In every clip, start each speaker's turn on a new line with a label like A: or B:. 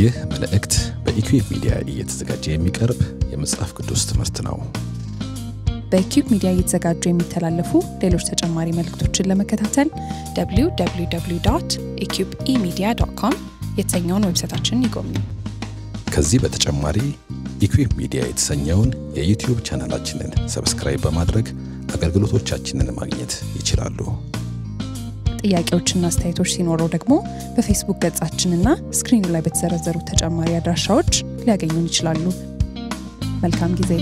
A: ይህ መልእክት በኢኩዌብ ሚዲያ እየተዘጋጀ የሚቀርብ የመጽሐፍ ቅዱስ ትምህርት ነው። በኢኩዌብ ሚዲያ እየተዘጋጁ የሚተላለፉ ሌሎች ተጨማሪ መልእክቶችን ለመከታተል www ኢሚዲያ ዶት ኮም የተሰኘውን ዌብሳይታችንን ይጎብኙ። ከዚህ በተጨማሪ ኢኩዌብ ሚዲያ የተሰኘውን የዩቲዩብ ቻናላችንን ሰብስክራይብ በማድረግ አገልግሎቶቻችንን ማግኘት ይችላሉ። ጥያቄዎችና አስተያየቶች ሲኖረው ደግሞ በፌስቡክ ገጻችንና ስክሪኑ ላይ በተዘረዘሩ ተጨማሪ አድራሻዎች ሊያገኙን ይችላሉ። መልካም ጊዜ።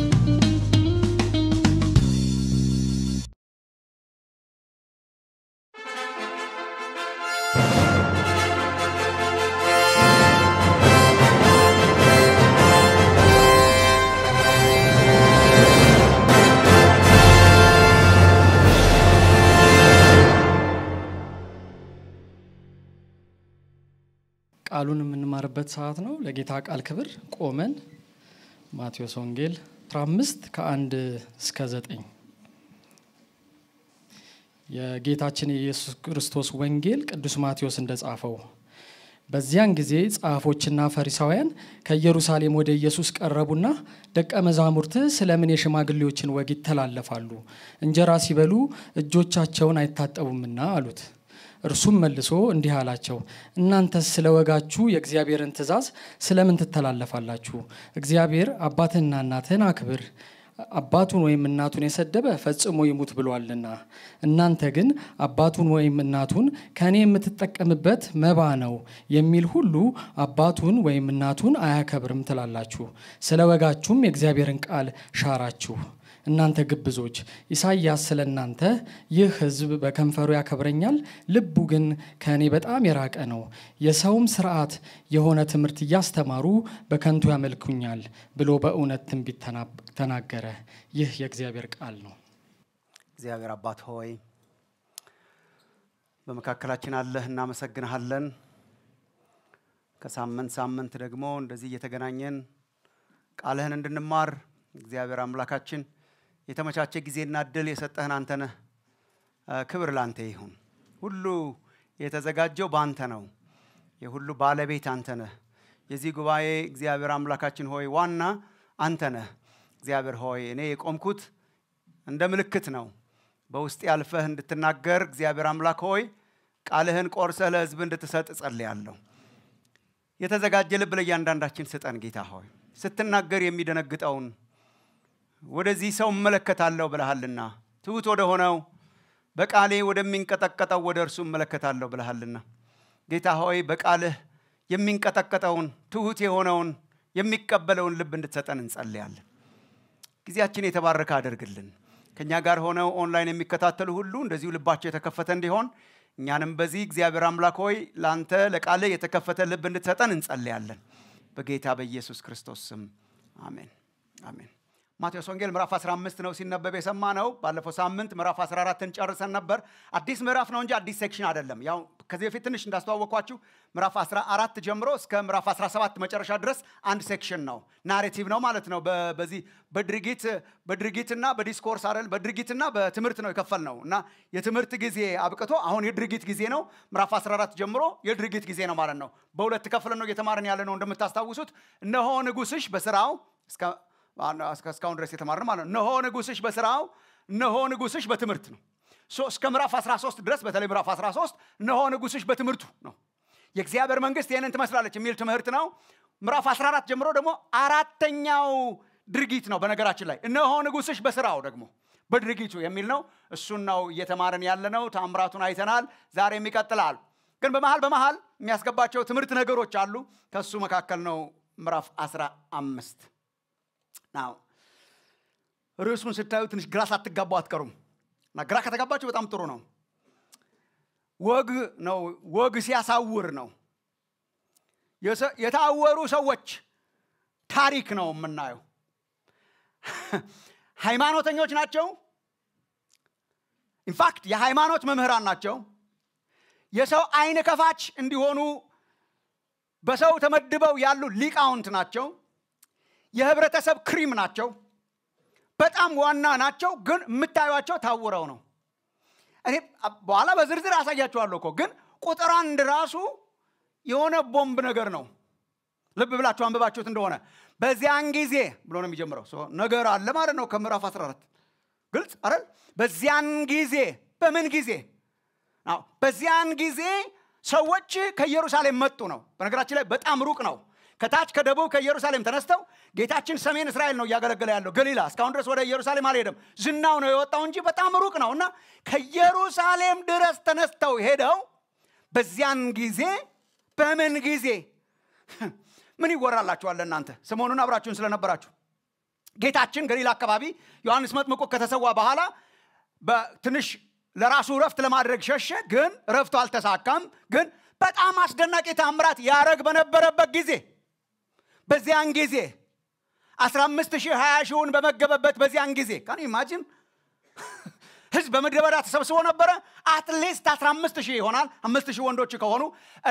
A: ቃሉን የምንማርበት ሰዓት ነው። ለጌታ ቃል ክብር ቆመን ማቴዎስ ወንጌል 15 ከአንድ እስከ ዘጠኝ የጌታችን የኢየሱስ ክርስቶስ ወንጌል ቅዱስ ማቴዎስ እንደጻፈው በዚያን ጊዜ ጸሐፎችና ፈሪሳውያን ከኢየሩሳሌም ወደ ኢየሱስ ቀረቡና ደቀ መዛሙርትህ ስለምን የሽማግሌዎችን ወግ ይተላለፋሉ? እንጀራ ሲበሉ እጆቻቸውን አይታጠቡምና አሉት። እርሱም መልሶ እንዲህ አላቸው፣ እናንተ ስለ ወጋችሁ የእግዚአብሔርን ትእዛዝ ስለምን ትተላለፋላችሁ? እግዚአብሔር አባትህና እናትህን አክብር አባቱን ወይም እናቱን የሰደበ ፈጽሞ ይሙት ብሏልና። እናንተ ግን አባቱን ወይም እናቱን ከእኔ የምትጠቀምበት መባ ነው የሚል ሁሉ አባቱን ወይም እናቱን አያከብርም ትላላችሁ። ስለ ወጋችሁም የእግዚአብሔርን ቃል ሻራችሁ። እናንተ ግብዞች፣ ኢሳይያስ ስለ እናንተ ይህ ህዝብ በከንፈሩ ያከብረኛል፣ ልቡ ግን ከእኔ በጣም የራቀ ነው፣ የሰውም ስርዓት የሆነ ትምህርት እያስተማሩ በከንቱ ያመልኩኛል ብሎ በእውነት ትንቢት ተናገረ። ይህ የእግዚአብሔር ቃል ነው።
B: እግዚአብሔር አባት ሆይ በመካከላችን አለህ፣ እናመሰግንሃለን። ከሳምንት ሳምንት ደግሞ እንደዚህ እየተገናኘን ቃልህን እንድንማር እግዚአብሔር አምላካችን የተመቻቸ ጊዜና እድል የሰጠህን አንተ ነህ። ክብር ላንተ ይሁን። ሁሉ የተዘጋጀው በአንተ ነው። የሁሉ ባለቤት አንተ ነህ። የዚህ ጉባኤ እግዚአብሔር አምላካችን ሆይ ዋና አንተ ነህ። እግዚአብሔር ሆይ እኔ የቆምኩት እንደ ምልክት ነው። በውስጥ ያልፈህ እንድትናገር እግዚአብሔር አምላክ ሆይ ቃልህን ቆርሰህ ለህዝብ እንድትሰጥ እጸልያለሁ። የተዘጋጀ ልብ ለእያንዳንዳችን ስጠን ጌታ ሆይ ስትናገር የሚደነግጠውን ወደዚህ ሰው እመለከታለሁ ብለሃልና ትሑት ወደ ሆነው በቃሌ ወደሚንቀጠቀጠው ወደ እርሱ እመለከታለሁ ብለሃልና ጌታ ሆይ በቃልህ የሚንቀጠቀጠውን ትሑት የሆነውን የሚቀበለውን ልብ እንድትሰጠን እንጸልያለን። ጊዜያችን የተባረከ አድርግልን። ከእኛ ጋር ሆነው ኦንላይን የሚከታተሉ ሁሉ እንደዚሁ ልባቸው የተከፈተ እንዲሆን እኛንም በዚህ እግዚአብሔር አምላክ ሆይ ለአንተ ለቃለ የተከፈተ ልብ እንድትሰጠን እንጸልያለን። በጌታ በኢየሱስ ክርስቶስ ስም አሜን አሜን። ማቴዎስ ወንጌል ምዕራፍ 15 ነው ሲነበብ የሰማ ነው። ባለፈው ሳምንት ምዕራፍ 14ን ጨርሰን ነበር። አዲስ ምዕራፍ ነው እንጂ አዲስ ሴክሽን አይደለም። ያው ከዚህ በፊት ትንሽ እንዳስተዋወቅኳችሁ ምዕራፍ 14 ጀምሮ እስከ ምዕራፍ 17 መጨረሻ ድረስ አንድ ሴክሽን ነው፣ ናሬቲቭ ነው ማለት ነው። በዚህ በድርጊት በድርጊትና በዲስኮርስ አይደል፣ በድርጊትና በትምህርት ነው የከፈል ነው እና የትምህርት ጊዜ አብቅቶ አሁን የድርጊት ጊዜ ነው። ምዕራፍ 14 ጀምሮ የድርጊት ጊዜ ነው ማለት ነው። በሁለት ከፍለን ነው እየተማርን ያለ ነው። እንደምታስታውሱት እነሆ ንጉስሽ በስራው እስከ እስካሁን ድረስ የተማርነው ማለት ነው እነሆ ንጉስሽ በስራው እነሆ ንጉስሽ በትምህርት ነው እስከ ምዕራፍ 13 ድረስ በተለይ ምዕራፍ 13 እነሆ ንጉስሽ በትምህርቱ ነው የእግዚአብሔር መንግስት ይህንን ትመስላለች የሚል ትምህርት ነው ምዕራፍ 14 ጀምሮ ደግሞ አራተኛው ድርጊት ነው በነገራችን ላይ እነሆ ንጉስሽ በስራው ደግሞ በድርጊቱ የሚል ነው እሱን ነው እየተማርን ያለነው ታምራቱን አይተናል ዛሬም ይቀጥላል ግን በመሃል በመሃል የሚያስገባቸው ትምህርት ነገሮች አሉ ከሱ መካከል ነው ምዕራፍ 15 ናው ርዕሱን ስታዩ ትንሽ ግራ ሳትጋቡ አትቀሩም እና ግራ ከተጋባችሁ በጣም ጥሩ ነው። ወግ ነው። ወግ ሲያሳውር ነው። የታወሩ ሰዎች ታሪክ ነው የምናየው። ሃይማኖተኞች ናቸው። ኢንፋክት የሃይማኖት መምህራን ናቸው። የሰው አይን ከፋች እንዲሆኑ በሰው ተመድበው ያሉ ሊቃውንት ናቸው። የህብረተሰብ ክሪም ናቸው። በጣም ዋና ናቸው፣ ግን የምታዩቸው ታውረው ነው። እኔ በኋላ በዝርዝር አሳያችኋለሁ እኮ ግን ቁጥር አንድ ራሱ የሆነ ቦምብ ነገር ነው። ልብ ብላችሁ አንብባችሁት እንደሆነ በዚያን ጊዜ ብሎ ነው የሚጀምረው። ነገር አለ ማለት ነው ከምዕራፍ 14 ግልጽ አይደል? በዚያን ጊዜ በምን ጊዜ? በዚያን ጊዜ ሰዎች ከኢየሩሳሌም መጡ ነው። በነገራችን ላይ በጣም ሩቅ ነው። ከታች ከደቡብ ከኢየሩሳሌም ተነስተው ጌታችን ሰሜን እስራኤል ነው እያገለገለ ያለው ገሊላ እስካሁን ድረስ ወደ ኢየሩሳሌም አልሄደም ዝናው ነው የወጣው እንጂ በጣም ሩቅ ነው እና ከኢየሩሳሌም ድረስ ተነስተው ሄደው በዚያን ጊዜ በምን ጊዜ ምን ይወራላችኋል እናንተ ሰሞኑን አብራችሁን ስለነበራችሁ ጌታችን ገሊላ አካባቢ ዮሐንስ መጥምቁ ከተሰዋ በኋላ ትንሽ ለራሱ ረፍት ለማድረግ ሸሸ ግን ረፍቱ አልተሳካም ግን በጣም አስደናቂ ታምራት ያረግ በነበረበት ጊዜ በዚያን ጊዜ አስራ አምስት ሺህ ሀያ ሺውን በመገበበት በዚያን ጊዜ ካን ኢማጂን ህዝብ በምድረ በዳ ተሰብስቦ ነበረ አትሊስት አስራ ሺህ ይሆናል አምስት ሺህ ወንዶች ከሆኑ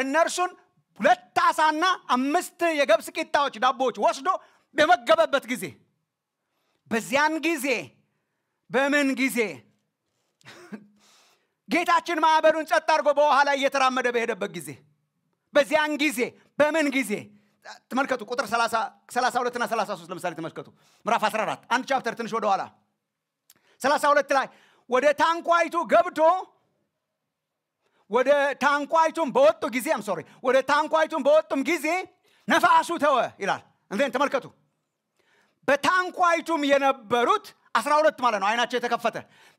B: እነርሱን ሁለት አሳና አምስት የገብስ ቂጣዎች ዳቦዎች ወስዶ በመገበበት ጊዜ በዚያን ጊዜ በምን ጊዜ ጌታችን ማዕበሉን ጸጥ አድርጎ በውሃ ላይ እየተራመደ በሄደበት ጊዜ በዚያን ጊዜ በምን ጊዜ ተመልከቱ ቁጥር 32 እና 33 ለምሳሌ ተመልከቱ። ምራፍ 14 አንድ ቻፕተር ትንሽ ወደ ኋላ 32 ላይ ወደ ታንኳይቱ ገብቶ ወደ ታንኳይቱም በወጡ ጊዜ አም ሶሪ ወደ ታንኳይቱም በወጡም ጊዜ ነፋሱ ተወ ይላል። እንዴን ተመልከቱ። በታንኳይቱም የነበሩት 12 ማለት ነው። አይናቸው የተከፈተ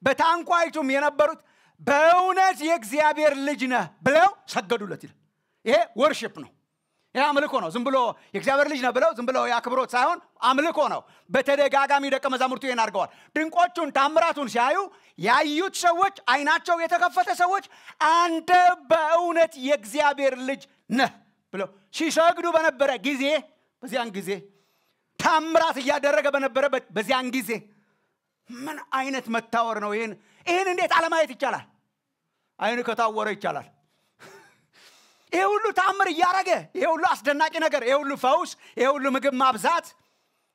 B: በታንኳይቱም የነበሩት በእውነት የእግዚአብሔር ልጅ ነህ ብለው ሰገዱለት ይላል። ይሄ ወርሽፕ ነው። ይህ አምልኮ ነው ዝም ብሎ የእግዚአብሔር ልጅ ነው ብለው ዝም ብለው የአክብሮት ሳይሆን አምልኮ ነው በተደጋጋሚ ደቀ መዛሙርቱ ይህን አድርገዋል ድንቆቹን ታምራቱን ሲያዩ ያዩት ሰዎች አይናቸው የተከፈተ ሰዎች አንተ በእውነት የእግዚአብሔር ልጅ ነህ ብለው ሲሰግዱ በነበረ ጊዜ በዚያን ጊዜ ታምራት እያደረገ በነበረ በዚያን ጊዜ ምን አይነት መታወር ነው ይህን ይህን እንዴት አለማየት ይቻላል አይን ከታወረ ይቻላል ይሄ ሁሉ ተአምር እያደረገ ይሄ ሁሉ አስደናቂ ነገር ይሄ ሁሉ ፈውስ ይሄ ሁሉ ምግብ ማብዛት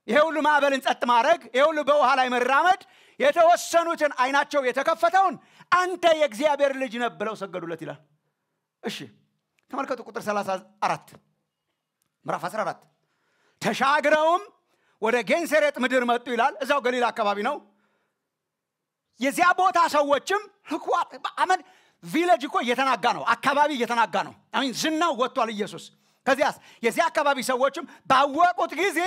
B: ይሄ ሁሉ ማዕበልን ጸጥ ማድረግ ይሄ ሁሉ በውሃ ላይ መራመድ የተወሰኑትን አይናቸው የተከፈተውን አንተ የእግዚአብሔር ልጅ ነ ብለው ሰገዱለት ይላል እሺ ተመልከቱ ቁጥር 34 ምራፍ 14 ተሻግረውም ወደ ጌንሴሬጥ ምድር መጡ ይላል እዛው ገሊላ አካባቢ ነው የዚያ ቦታ ሰዎችም ህዋት አመድ ቪለጅ እኮ እየተናጋ ነው። አካባቢ እየተናጋ ነው። አሚን ዝናው ወጥቷል ኢየሱስ። ከዚያስ የዚህ አካባቢ ሰዎችም ባወቁት ጊዜ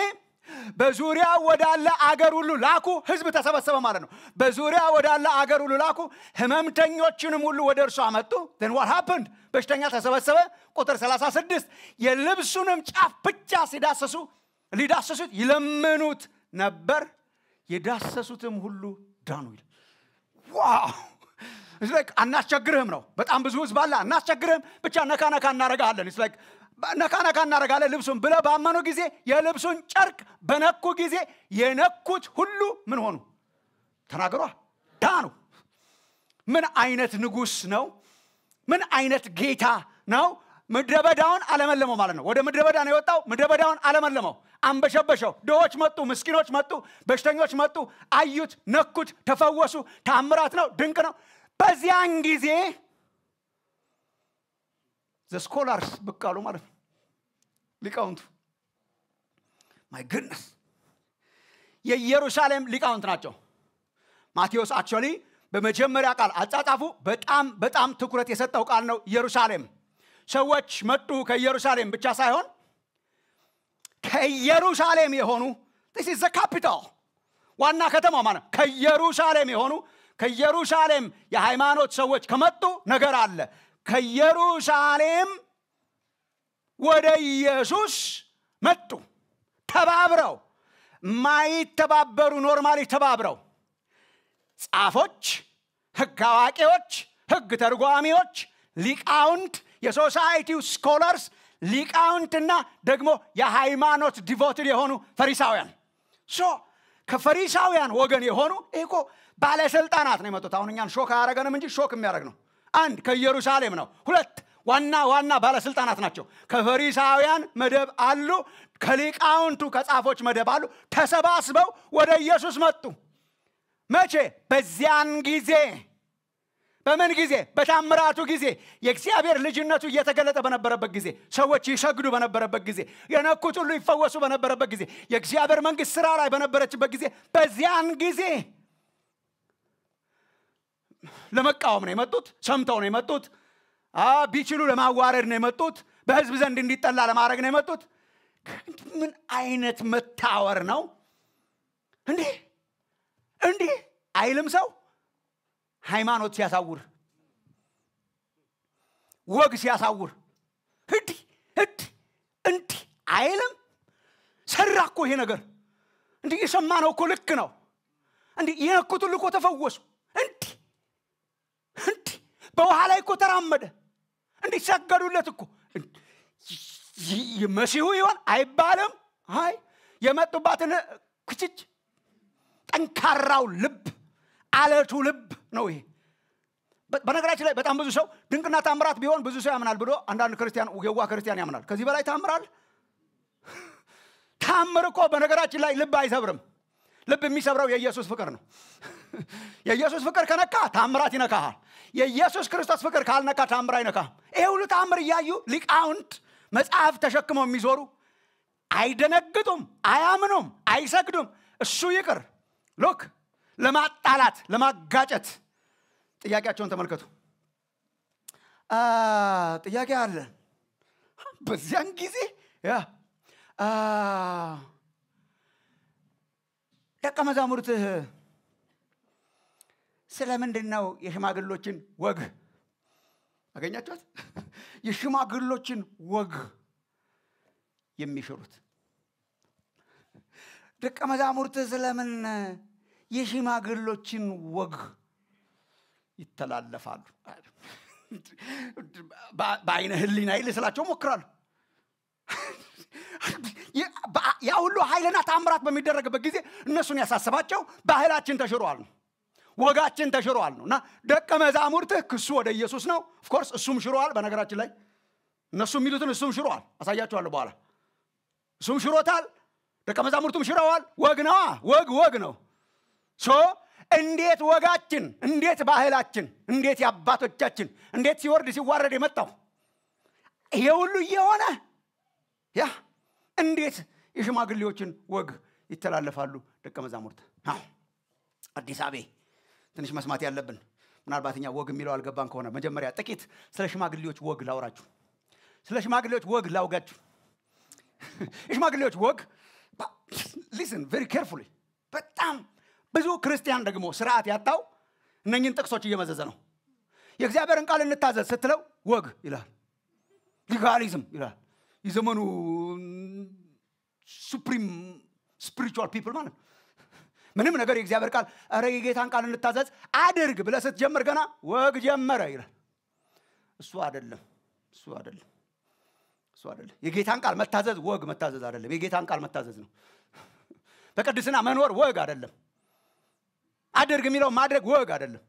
B: በዙሪያ ወዳለ አገር ሁሉ ላኩ። ህዝብ ተሰበሰበ ማለት ነው። በዙሪያ ወዳለ አገር ሁሉ ላኩ። ህመምተኞችንም ሁሉ ወደ እርሱ አመጡ። ን ዋት ሃፕንድ? በሽተኛ ተሰበሰበ። ቁጥር 36 የልብሱንም ጫፍ ብቻ ሲዳሰሱ ሊዳሰሱት ይለምኑት ነበር። የዳሰሱትም ሁሉ ዳኑ ይል ዋው አናስቸግርህም ነው። በጣም ብዙ ህዝብ አለ። አናስቸግርህም፣ ብቻ ነካ ነካ እናረጋለን። ነካ ነካ እናረጋለን ልብሱን ብለ ባመኑ ጊዜ የልብሱን ጨርቅ በነኩ ጊዜ የነኩት ሁሉ ምን ሆኑ? ተናግሯል፣ ነው። ምን አይነት ንጉስ ነው? ምን አይነት ጌታ ነው? በዳውን አለመለመው ማለት ነው። ወደ በዳ ነው የወጣው። በዳውን አለመለመው፣ አንበሸበሸው። ድሆች መጡ፣ ምስኪኖች መጡ፣ በሽተኞች መጡ፣ አዩት፣ ነኩት፣ ተፈወሱ። ተአምራት ነው፣ ድንቅ ነው። በዚያን ጊዜ ዘስኮላርስ ብቃሉ ማለት ነው ሊቃውንቱ ማይ ግነስ የኢየሩሳሌም ሊቃውንት ናቸው ማቴዎስ አክቹዋሊ በመጀመሪያ ቃል አጻጻፉ በጣም በጣም ትኩረት የሰጠው ቃል ነው ኢየሩሳሌም ሰዎች መጡ ከኢየሩሳሌም ብቻ ሳይሆን ከኢየሩሳሌም የሆኑ ስ ዘ ካፒታል ዋና ከተማ ማለት ከኢየሩሳሌም የሆኑ ከኢየሩሳሌም የሃይማኖት ሰዎች ከመጡ ነገር አለ ከኢየሩሳሌም ወደ ኢየሱስ መጡ ተባብረው ማይተባበሩ ኖርማሊ ተባብረው ጻፎች ህግ አዋቂዎች ህግ ተርጓሚዎች ሊቃውንት የሶሳይቲው ስኮለርስ ሊቃውንትና ደግሞ የሃይማኖት ዲቮትድ የሆኑ ፈሪሳውያን ሶ ከፈሪሳውያን ወገን የሆኑ ይህ ባለስልጣናት ነው የመጡት። አሁን እኛን ሾክ አያደረገንም እንጂ ሾክ የሚያደረግ ነው። አንድ ከኢየሩሳሌም ነው። ሁለት ዋና ዋና ባለስልጣናት ናቸው። ከፈሪሳውያን መደብ አሉ፣ ከሊቃውንቱ ከጻፎች መደብ አሉ። ተሰባስበው ወደ ኢየሱስ መጡ። መቼ? በዚያን ጊዜ በምን ጊዜ? በታምራቱ ጊዜ፣ የእግዚአብሔር ልጅነቱ እየተገለጠ በነበረበት ጊዜ፣ ሰዎች ይሰግዱ በነበረበት ጊዜ፣ የነኩት ሁሉ ይፈወሱ በነበረበት ጊዜ፣ የእግዚአብሔር መንግስት ስራ ላይ በነበረችበት ጊዜ፣ በዚያን ጊዜ ለመቃወም ነው የመጡት፣ ሰምተው ነው የመጡት፣ ቢችሉ ለማዋረድ ነው የመጡት፣ በህዝብ ዘንድ እንዲጠላ ለማድረግ ነው የመጡት። ምን አይነት መታወር ነው? እንዲህ እንዲህ አይልም ሰው ሃይማኖት ሲያሳውር፣ ወግ ሲያሳውር፣ እንዲህ እንዲህ እንዲ አይልም። ሰራ እኮ ይሄ ነገር እንዲህ የሰማነው እኮ ልክ ነው። እንዲህ የነኩትን ልኮ ተፈወሱ። በውሃ ላይ እኮ ተራመደ እንዲሰገዱለት እኮ መሲሁ ይሆን አይባልም አይ የመጡባትን ክችች ጠንካራው ልብ አለቱ ልብ ነው ይሄ በነገራችን ላይ በጣም ብዙ ሰው ድንቅና ታምራት ቢሆን ብዙ ሰው ያምናል ብሎ አንዳንድ ክርስቲያን የዋ ክርስቲያን ያምናል ከዚህ በላይ ታምራል ታምር እኮ በነገራችን ላይ ልብ አይሰብርም ልብ የሚሰብረው የኢየሱስ ፍቅር ነው። የኢየሱስ ፍቅር ከነካ ታምራት ይነካሃል። የኢየሱስ ክርስቶስ ፍቅር ካልነካ ታምር አይነካም። ይሄ ሁሉ ታምር እያዩ ሊቃውንት መጽሐፍ ተሸክመው የሚዞሩ አይደነግጡም፣ አያምኑም፣ አይሰግዱም። እሱ ይቅር ሎክ ለማጣላት ለማጋጨት ጥያቄያቸውን ተመልከቱ። ጥያቄ አለ። በዚያን ጊዜ ያ ደቀ መዛሙርትህ ስለምንድን ነው የሽማግሎችን ወግ አገኛችኋት? የሽማግሎችን ወግ የሚሽሩት ደቀ መዛሙርትህ ስለምን የሽማግሎችን ወግ ይተላለፋሉ? በአይነ ህሊና ይል ስላቸው ሞክራሉ። ያ ሁሉ ኃይልና ታምራት በሚደረግበት ጊዜ እነሱን ያሳስባቸው ባህላችን ተሽሯል ነው ወጋችን ተሽሯል ነው እና ደቀ መዛሙርትህ ክሱ ወደ ኢየሱስ ነው ኦፍኮርስ እሱም ሽሯል በነገራችን ላይ እነሱ የሚሉትን እሱም ሽሯል አሳያችኋለሁ በኋላ እሱም ሽሮታል ደቀ መዛሙርቱም ሽረዋል ወግ ነዋ ወግ ወግ ነው ሶ እንዴት ወጋችን እንዴት ባህላችን እንዴት የአባቶቻችን እንዴት ሲወርድ ሲዋረድ የመጣው ይሄ ሁሉ እየሆነ ያ እንዴት የሽማግሌዎችን ወግ ይተላለፋሉ ደቀ መዛሙርት አዲስ አቤ ትንሽ መስማት ያለብን ምናልባት እኛ ወግ የሚለው አልገባን ከሆነ መጀመሪያ ጥቂት ስለ ሽማግሌዎች ወግ ላውራችሁ ስለ ሽማግሌዎች ወግ ላውጋችሁ የሽማግሌዎች ወግ ሊስን ቨሪ ኬርፉሊ በጣም ብዙ ክርስቲያን ደግሞ ስርዓት ያጣው እነኝን ጥቅሶች እየመዘዘ ነው የእግዚአብሔርን ቃል እንታዘዝ ስትለው ወግ ይላል ሊጋሊዝም ይላል የዘመኑ ሱፕሪም ስፒሪቹዋል ፒፕል ማለት ምንም ነገር የእግዚአብሔር ቃል ረ የጌታን ቃል እንታዘዝ አድርግ ብለ ስትጀምር ገና ወግ ጀመረ ይላል እሱ አደለም እሱ አይደለም እሱ አይደለም የጌታን ቃል መታዘዝ ወግ መታዘዝ አይደለም የጌታን ቃል መታዘዝ ነው በቅድስና መኖር ወግ አይደለም አድርግ የሚለው ማድረግ ወግ አይደለም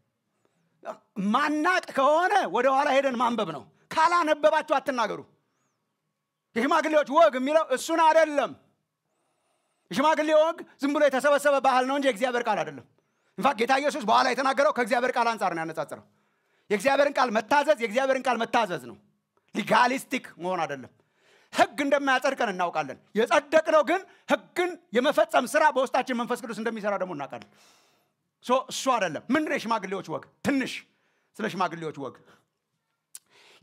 B: ማናቅ ከሆነ ወደኋላ ሄደን ማንበብ ነው ካላነበባችሁ አትናገሩ የሽማግሌዎች ወግ የሚለው እሱን አይደለም የሽማግሌ ወግ ዝም ብሎ የተሰበሰበ ባህል ነው እንጂ የእግዚአብሔር ቃል አይደለም። እንፋት ጌታ ኢየሱስ በኋላ የተናገረው ከእግዚአብሔር ቃል አንጻር ነው ያነጻጽረው። የእግዚአብሔርን ቃል መታዘዝ የእግዚአብሔርን ቃል መታዘዝ ነው፣ ሊጋሊስቲክ መሆን አይደለም። ህግ እንደማያጸድቀን እናውቃለን። የጸደቅነው ግን ህግን የመፈጸም ስራ በውስጣችን መንፈስ ቅዱስ እንደሚሰራ ደግሞ እናውቃለን። እሱ አይደለም። ምንድነው የሽማግሌዎች ወግ? ትንሽ ስለ ሽማግሌዎች ወግ።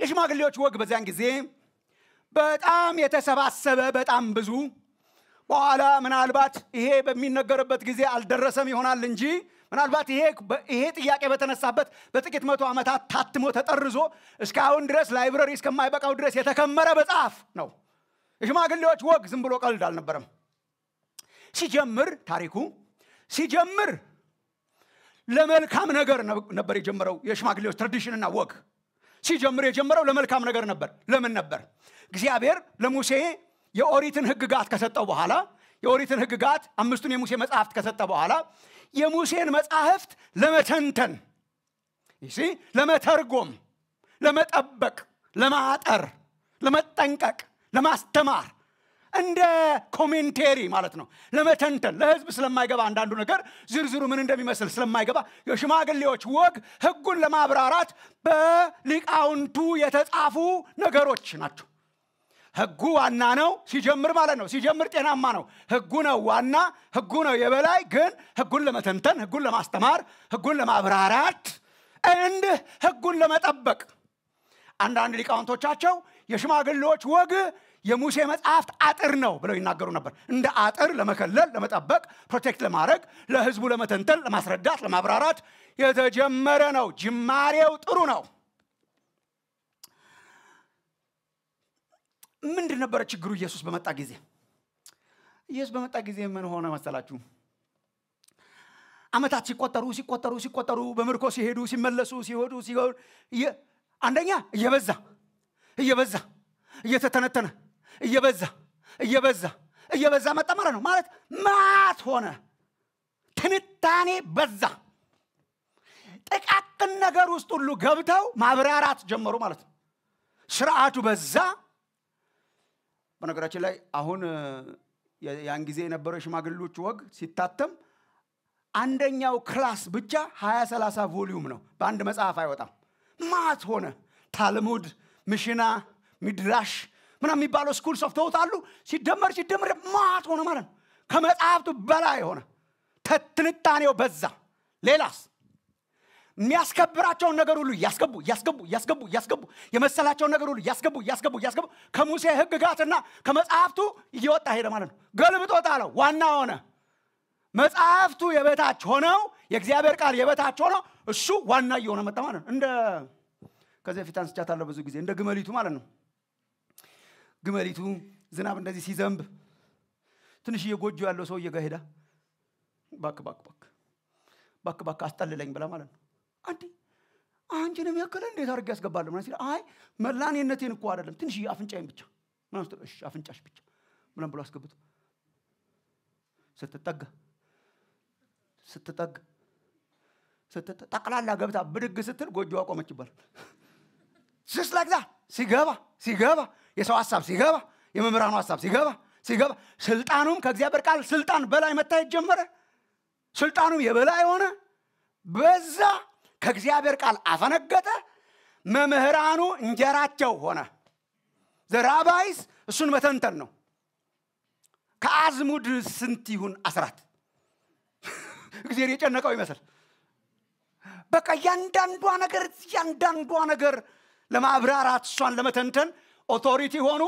B: የሽማግሌዎች ወግ በዚያን ጊዜ በጣም የተሰባሰበ በጣም ብዙ በኋላ ምናልባት ይሄ በሚነገርበት ጊዜ አልደረሰም ይሆናል እንጂ ምናልባት ይሄ ጥያቄ በተነሳበት በጥቂት መቶ ዓመታት ታትሞ ተጠርዞ እስካሁን ድረስ ላይብረሪ እስከማይበቃው ድረስ የተከመረ መጽሐፍ ነው። የሽማግሌዎች ወግ ዝም ብሎ ቀልድ አልነበረም። ሲጀምር ታሪኩ ሲጀምር ለመልካም ነገር ነበር የጀመረው። የሽማግሌዎች ትራዲሽንና ወግ ሲጀምር የጀመረው ለመልካም ነገር ነበር። ለምን ነበር? እግዚአብሔር ለሙሴ የኦሪትን ህግጋት ከሰጠው በኋላ የኦሪትን ህግጋት አምስቱን የሙሴ መጽሐፍት ከሰጠ በኋላ የሙሴን መጽሐፍት ለመተንተን ይሲ ለመተርጎም፣ ለመጠበቅ፣ ለማጠር፣ ለመጠንቀቅ፣ ለማስተማር እንደ ኮሜንቴሪ ማለት ነው። ለመተንተን ለህዝብ ስለማይገባ አንዳንዱ ነገር ዝርዝሩ ምን እንደሚመስል ስለማይገባ የሽማግሌዎች ወግ ህጉን ለማብራራት በሊቃውንቱ የተጻፉ ነገሮች ናቸው። ህጉ ዋና ነው ሲጀምር ማለት ነው። ሲጀምር ጤናማ ነው። ህጉ ነው ዋና፣ ህጉ ነው የበላይ። ግን ህጉን ለመተንተን፣ ህጉን ለማስተማር፣ ህጉን ለማብራራት እንድ ህጉን ለመጠበቅ አንዳንድ ሊቃውንቶቻቸው የሽማግሌዎች ወግ የሙሴ መጽሐፍት አጥር ነው ብለው ይናገሩ ነበር። እንደ አጥር ለመከለል፣ ለመጠበቅ፣ ፕሮቴክት ለማድረግ፣ ለህዝቡ ለመተንተን፣ ለማስረዳት፣ ለማብራራት የተጀመረ ነው። ጅማሬው ጥሩ ነው። ምንድን ነበረ ችግሩ ኢየሱስ በመጣ ጊዜ? ኢየሱስ በመጣ ጊዜ ምን ሆነ መሰላችሁ? አመታት ሲቆጠሩ ሲቆጠሩ ሲቆጠሩ በምርኮ ሲሄዱ ሲመለሱ ሲሄዱ አንደኛ እየበዛ እየበዛ እየተተነተነ እየበዛ እየበዛ እየበዛ መጣ ማለት ነው። ማለት ማት ሆነ፣ ትንታኔ በዛ። ጥቃቅን ነገር ውስጥ ሁሉ ገብተው ማብራራት ጀመሩ ማለት ነው። ስርዓቱ በዛ፣ በነገራችን ላይ አሁን ያን ጊዜ የነበረው የሽማግሌዎች ወግ ሲታተም አንደኛው ክላስ ብቻ 230 ቮሊዩም ነው። በአንድ መጽሐፍ አይወጣም። ማት ሆነ ታልሙድ፣ ምሽና፣ ሚድራሽ ምና የሚባለው ስኩል ሶፍተውት አሉ። ሲደመር ሲደመር ማት ሆነ ማለት ነው። ከመጽሐፍቱ በላይ ሆነ። ትንታኔው በዛ። ሌላስ የሚያስከብራቸውን ነገር ሁሉ እያስገቡ እያስገቡ እያስገቡ እያስገቡ የመሰላቸውን ነገር ሁሉ እያስገቡ እያስገቡ እያስገቡ ከሙሴ ህግጋትና ከመጽሐፍቱ እየወጣ ሄደ ማለት ነው ገልብጦ ጣለው ዋና ሆነ መጽሐፍቱ የበታች ሆነው የእግዚአብሔር ቃል የበታች ሆነው እሱ ዋና እየሆነ መጣ ማለት ነው እንደ ከዚህ በፊት አንስቻታለሁ ብዙ ጊዜ እንደ ግመሊቱ ማለት ነው ግመሊቱ ዝናብ እንደዚህ ሲዘንብ ትንሽ እየጎጆ ያለው ሰው እየጋሄዳ ባክ ባክ ባክ ባክ ባክ አስጠልለኝ ብላ ማለት ነው አንዴ አንቺን የሚያክል እንዴት አድርጌ ያስገባለሁ ምናምን ሲል አይ መላኔነቴን እኮ አይደለም ትንሽ አፍንጫ ብቻ ምናምን ስትለው እሺ አፍንጫሽ ብቻ ምናምን ብሎ አስገብቶ ስትጠጋ ስትጠጋ ጠቅላላ ገብታ ብድግ ስትል ጎጆ ቆመች ይባላል። ስስ ለግዛ ሲገባ ሲገባ የሰው ሀሳብ ሲገባ የመምህራኑ ሀሳብ ሲገባ ሲገባ ስልጣኑም ከእግዚአብሔር ቃል ስልጣን በላይ መታየት ጀመረ። ስልጣኑም የበላይ ሆነ። በዛ ከእግዚአብሔር ቃል አፈነገጠ። መምህራኑ እንጀራቸው ሆነ። ዘራባይስ እሱን መተንተን ነው። ከአዝሙድ ስንት ይሁን አስራት እግዚአብሔር የጨነቀው ይመስል በቃ እያንዳንዷ ነገር እያንዳንዷ ነገር ለማብራራት እሷን ለመተንተን ኦቶሪቲ ሆኑ።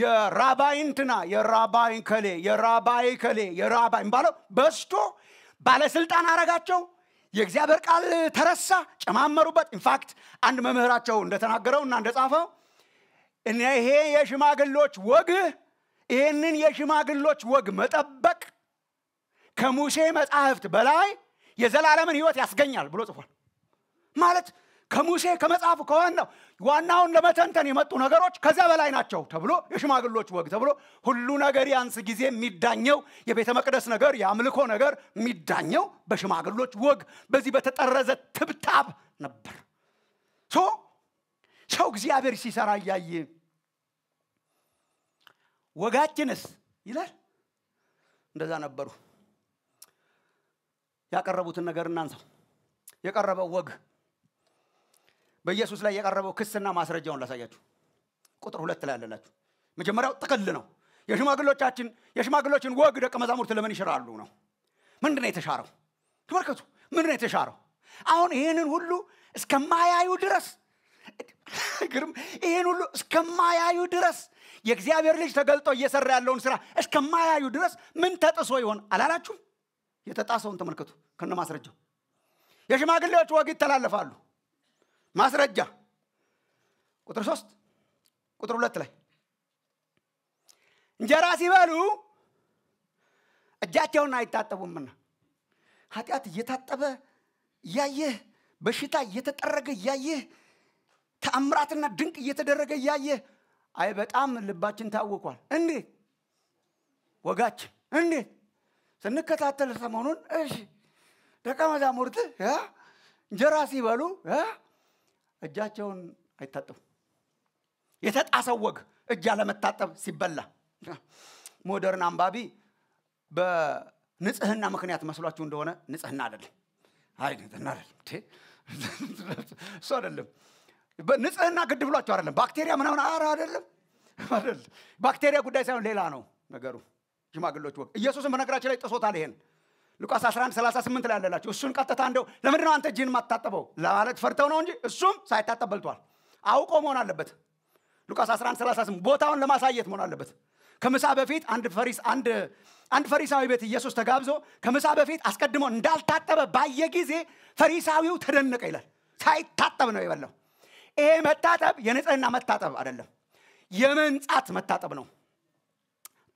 B: የራባይ እንትና የራባይ ከሌ የራባይ ከሌ የራባይ ባለው በስቶ ባለስልጣን አረጋቸው። የእግዚአብሔር ቃል ተረሳ፣ ጨማመሩበት። ኢንፋክት አንድ መምህራቸው እንደተናገረው እና እንደጻፈው ይሄ የሽማግሎች ወግ ይህንን የሽማግሎች ወግ መጠበቅ ከሙሴ መጻሕፍት በላይ የዘላለምን ህይወት ያስገኛል ብሎ ጽፏል። ማለት ከሙሴ ከመጽሐፉ ከዋናው ዋናውን ለመተንተን የመጡ ነገሮች ከዚያ በላይ ናቸው ተብሎ የሽማግሎች ወግ ተብሎ ሁሉ ነገር ያንስ ጊዜ የሚዳኘው የቤተ መቅደስ ነገር የአምልኮ ነገር የሚዳኘው በሽማግሎች ወግ በዚህ በተጠረዘ ትብታብ ነበር ሶ ሰው እግዚአብሔር ሲሰራ እያየ ወጋችንስ ይላል እንደዛ ነበሩ ያቀረቡትን ነገር እናንሳው የቀረበው ወግ በኢየሱስ ላይ የቀረበው ክስና ማስረጃውን ላሳያችሁ። ቁጥር ሁለት ላይ ያለላችሁ መጀመሪያው ጥቅል ነው። የሽማግሎቻችን የሽማግሎችን ወግ ደቀ መዛሙርት ለምን ይሽራሉ ነው። ምንድን ነው የተሻረው? ተመልከቱ፣ ምንድን ነው የተሻረው? አሁን ይህንን ሁሉ እስከማያዩ ድረስ ግርም ይህን ሁሉ እስከማያዩ ድረስ የእግዚአብሔር ልጅ ተገልጦ እየሰራ ያለውን ስራ እስከማያዩ ድረስ ምን ተጥሶ ይሆን አላላችሁም? የተጣሰውን ተመልከቱ ከነ ማስረጃው። የሽማግሌዎች ወግ ይተላለፋሉ። ማስረጃ ቁጥር ሶስት ቁጥር ሁለት ላይ እንጀራ ሲበሉ እጃቸውን አይታጠቡምና ኃጢአት እየታጠበ እያየህ በሽታ እየተጠረገ እያየህ ተአምራትና ድንቅ እየተደረገ እያየህ አይ በጣም ልባችን ታውቋል። እንዴት ወጋችን እንዴት ስንከታተል ሰሞኑን እሺ ደቀ መዛሙርት እንጀራ ሲበሉ እጃቸውን አይታጠቡ የተጣሰው ወግ እጅ አለመታጠብ ሲበላ ሞደርን አንባቢ በንጽህና ምክንያት መስሏችሁ እንደሆነ ንጽህና አይደለም። አይ ንጽህና አይደለም፣ እሱ አይደለም። ንጽህና ግድ ብሏቸው አይደለም። ባክቴሪያ ምናምን አረ አይደለም፣ ባክቴሪያ ጉዳይ ሳይሆን ሌላ ነው ነገሩ። ሽማግሎች ወግ ኢየሱስን በነገራችን ላይ ጥሶታል ይሄን ሉቃስ 11 38 ላይ ያለላችሁ እሱን ቀጥታ እንደው ለምንድን ነው አንተ እጅህን ማታጠበው ለማለት ፈርተው ነው እንጂ እሱም ሳይታጠብ በልቷል አውቆ መሆን አለበት ሉቃስ 11 38 ቦታውን ለማሳየት መሆን አለበት ከምሳ በፊት አንድ ፈሪስ አንድ አንድ ፈሪሳዊ ቤት ኢየሱስ ተጋብዞ ከምሳ በፊት አስቀድሞ እንዳልታጠበ ባየ ጊዜ ፈሪሳዊው ተደነቀ ይላል ሳይታጠብ ነው የበላው ይሄ መታጠብ የንጽህና መታጠብ አይደለም የመንጻት መታጠብ ነው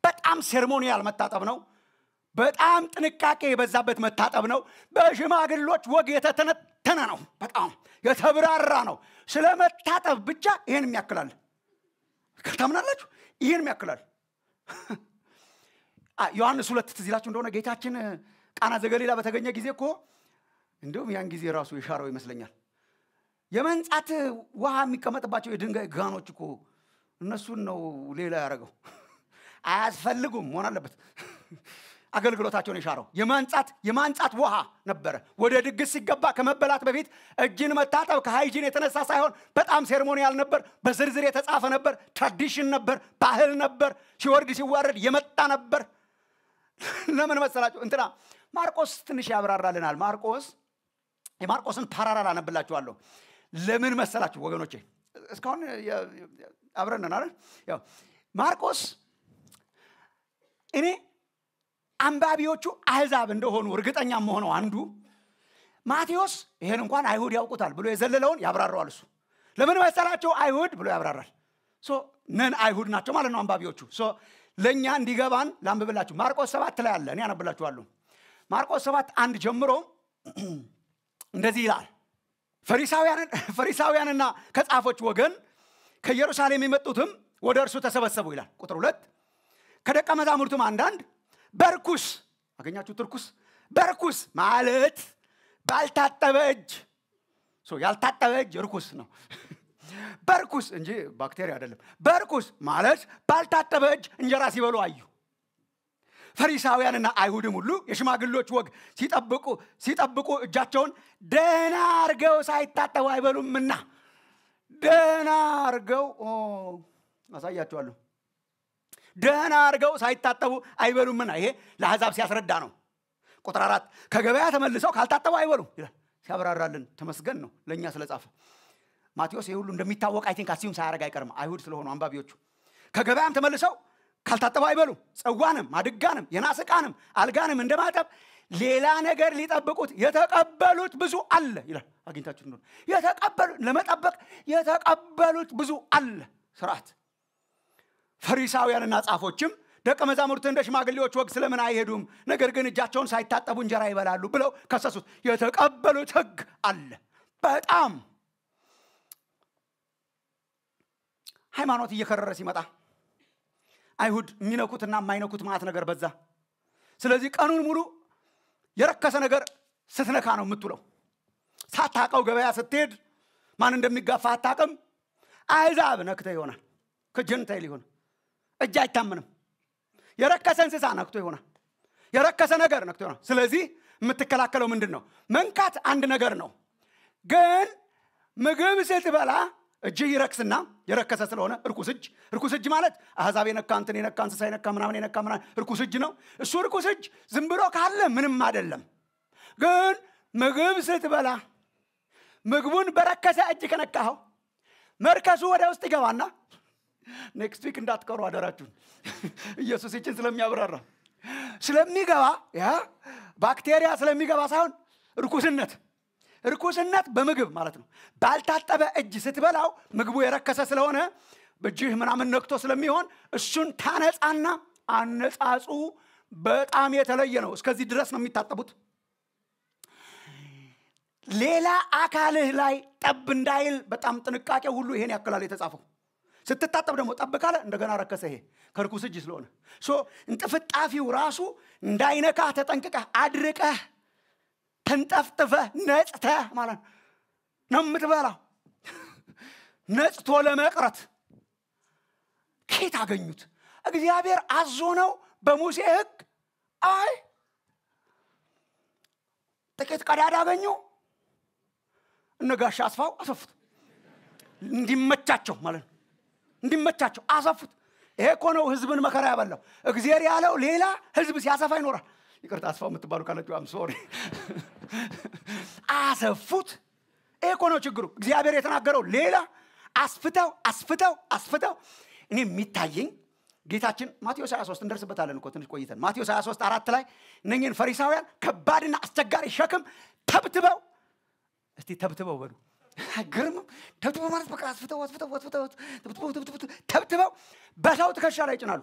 B: በጣም ሴርሞኒያል መታጠብ ነው በጣም ጥንቃቄ የበዛበት መታጠብ ነው። በሽማግሎች ወግ የተተነተነ ነው። በጣም የተብራራ ነው። ስለ መታጠብ ብቻ ይህንም ያክላል። ከታምናላችሁ፣ ይህንም ያክላል። ዮሐንስ ሁለት ትዝ ይላችሁ እንደሆነ ጌታችን ቃና ዘገሊላ በተገኘ ጊዜ እኮ እንዲሁም ያን ጊዜ ራሱ የሻረው ይመስለኛል። የመንጻት ውሃ የሚቀመጥባቸው የድንጋይ ጋኖች እኮ እነሱን ነው ሌላ ያደረገው። አያስፈልጉም መሆን አለበት። አገልግሎታቸውን የሻረው የማንጻት የማንጻት ውሃ ነበረ። ወደ ድግስ ሲገባ ከመበላት በፊት እጅን መታጠብ ከሃይጂን የተነሳ ሳይሆን በጣም ሴርሞኒያል ነበር። በዝርዝር የተጻፈ ነበር። ትራዲሽን ነበር፣ ባህል ነበር። ሲወርድ ሲዋረድ የመጣ ነበር። ለምን መሰላቸው? እንትና ማርቆስ ትንሽ ያብራራልናል። ማርቆስ የማርቆስን ፓራራል አነብላችኋለሁ። ለምን መሰላችሁ ወገኖቼ? እስካሁን አብረንን ነን ማርቆስ እኔ አንባቢዎቹ አህዛብ እንደሆኑ እርግጠኛም ሆነው አንዱ ማቴዎስ ይህን እንኳን አይሁድ ያውቁታል ብሎ የዘለለውን ያብራረዋል እሱ ለምን መሰላቸው አይሁድ ብሎ ያብራራል ነን አይሁድ ናቸው ማለት ነው አንባቢዎቹ ለእኛ እንዲገባን ላንብብላችሁ ማርቆስ ሰባት ላይ አለ እኔ ያነብላችኋለሁ ማርቆስ ሰባት አንድ ጀምሮ እንደዚህ ይላል ፈሪሳውያንና ከጻፎች ወገን ከኢየሩሳሌም የመጡትም ወደ እርሱ ተሰበሰቡ ይላል ቁጥር ሁለት ከደቀ መዛሙርቱም አንዳንድ በርኩስ አገኛችሁት? እርኩስ በርኩስ ማለት ባልታጠበ እጅ ያልታጠበ እጅ ርኩስ ነው። በርኩስ እንጂ ባክቴሪያ አይደለም። በርኩስ ማለት ባልታጠበ እጅ እንጀራ ሲበሉ አዩ። ፈሪሳውያንና አይሁድም ሁሉ የሽማግሌዎች ወግ ሲጠብቁ ሲጠብቁ እጃቸውን ደህና አርገው ሳይታጠቡ አይበሉምና ደህና አርገው አሳያቸዋለሁ። ደህና አድርገው ሳይታጠቡ አይበሉምና ይሄ ለአሕዛብ ሲያስረዳ ነው ቁጥር አራት ከገበያ ተመልሰው ካልታጠቡ አይበሉ ይላል ሲያብራራልን ተመስገን ነው ለእኛ ስለጻፈ ማቴዎስ ይህ ሁሉ እንደሚታወቅ አይ ቲንክ አሲዩም ሳያደርግ አይቀርም አይሁድ ስለሆኑ አንባቢዎቹ ከገበያም ተመልሰው ካልታጠቡ አይበሉ ጽዋንም ማድጋንም የናስ ዕቃንም አልጋንም እንደማጠብ ሌላ ነገር ሊጠብቁት የተቀበሉት ብዙ አለ ይላል አግኝታችሁ የተቀበሉት ለመጠበቅ የተቀበሉት ብዙ አለ ስርዓት ፈሪሳውያንና ጻፎችም ደቀ መዛሙርት እንደ ሽማግሌዎች ወግ ስለምን አይሄዱም? ነገር ግን እጃቸውን ሳይታጠቡ እንጀራ ይበላሉ ብለው ከሰሱት። የተቀበሉት ህግ አለ። በጣም ሃይማኖት እየከረረ ሲመጣ አይሁድ የሚነኩትና የማይነኩት ማለት ነገር በዛ። ስለዚህ ቀኑን ሙሉ የረከሰ ነገር ስትነካ ነው የምትውለው። ሳታቀው ገበያ ስትሄድ ማን እንደሚጋፋ አታቅም። አይዛብ ነክተ ይሆናል ክጅንተ ሊሆን እጅ አይታምንም የረከሰ እንስሳ ነክቶ ይሆናል የረከሰ ነገር ነክቶ ይሆናል ስለዚህ የምትከላከለው ምንድን ነው መንካት አንድ ነገር ነው ግን ምግብ ስትበላ እጅ ይረክስና የረከሰ ስለሆነ እርኩስ እጅ እርኩስ እጅ ማለት አህዛብ የነካ እንትን የነካ እንስሳ የነካ ምናምን የነካ ምናምን እርኩስ እጅ ነው እሱ እርኩስ እጅ ዝም ብሎ ካለ ምንም አይደለም ግን ምግብ ስትበላ ምግቡን በረከሰ እጅ ከነካኸው መርከሱ ወደ ውስጥ ይገባና ኔክስት ዊክ እንዳትቀሩ አደራችሁን ኢየሱስ ይችን ስለሚያብራራ ስለሚገባ ያ ባክቴሪያ ስለሚገባ ሳይሆን ርኩስነት ርኩስነት በምግብ ማለት ነው ባልታጠበ እጅ ስትበላው ምግቡ የረከሰ ስለሆነ በእጅህ ምናምን ነክቶ ስለሚሆን እሱን ታነጻና አነጻጹ በጣም የተለየ ነው እስከዚህ ድረስ ነው የሚታጠቡት ሌላ አካልህ ላይ ጠብ እንዳይል በጣም ጥንቃቄ ሁሉ ይሄን ያክላል የተጻፈው ስትታጠብ ደግሞ ጠብቃለ እንደገና ረከሰ። ይሄ ከርኩስ እጅ ስለሆነ ሶ እንጥፍጣፊው ራሱ እንዳይነካ ተጠንቅቀህ አድርቀህ ተንጠፍጥፈህ ነጽተህ ማለት ነው የምትበላው። ነጽቶ ለመቅረት ኬት አገኙት? እግዚአብሔር አዞ ነው በሙሴ ህግ። አይ ጥቂት ቀዳዳ አገኙ። እነጋሽ አስፋው አሰፉት እንዲመቻቸው ማለት ነው። እንዲመቻቸው አሰፉት። ይሄ እኮ ነው ህዝብን መከራ ያበላው። እግዚአብሔር ያለው ሌላ ህዝብ ሲያሰፋ ይኖራል። ይቅርታ አስፋው የምትባሉ ካላችሁ አም ሶሪ። አሰፉት። ይሄ እኮ ነው ችግሩ። እግዚአብሔር የተናገረው ሌላ አስፍተው አስፍተው አስፍተው እኔ የሚታየኝ ጌታችን ማቴዎስ 23 እንደርስበታለን እኮ ትንሽ ቆይተን ማቴዎስ 23 አራት ላይ እነኝን ፈሪሳውያን ከባድና አስቸጋሪ ሸክም ተብትበው እስቲ ተብትበው በሉ አይገርምም? ተብትቦ ማለት በቃ አስፍተው አስፍተው አስፍተው ተብትበው በሰው ትከሻ ላይ ይጭናሉ።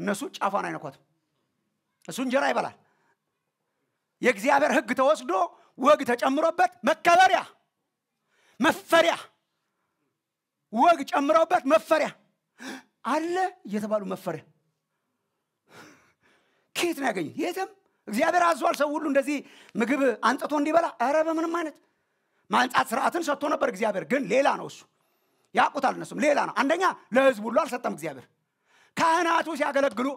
B: እነሱ ጫፏን አይነኳትም። እሱ እንጀራ ይበላል። የእግዚአብሔር ሕግ ተወስዶ ወግ ተጨምሮበት መከበሪያ መፈሪያ ወግ ጨምረውበት መፈሪያ አለ እየተባሉ መፈሪያ ከየት ነው ያገኘ? የትም እግዚአብሔር አዟል። ሰው ሁሉ እንደዚህ ምግብ አንጥቶ እንዲበላ። ኧረ በምንም አይነት ማንጻት ስርዓትን ሰጥቶ ነበር እግዚአብሔር ግን ሌላ ነው እሱ ያውቁታል እነሱም ሌላ ነው አንደኛ ለህዝቡ ሁሉ አልሰጠም እግዚአብሔር ካህናቱ ሲያገለግሉ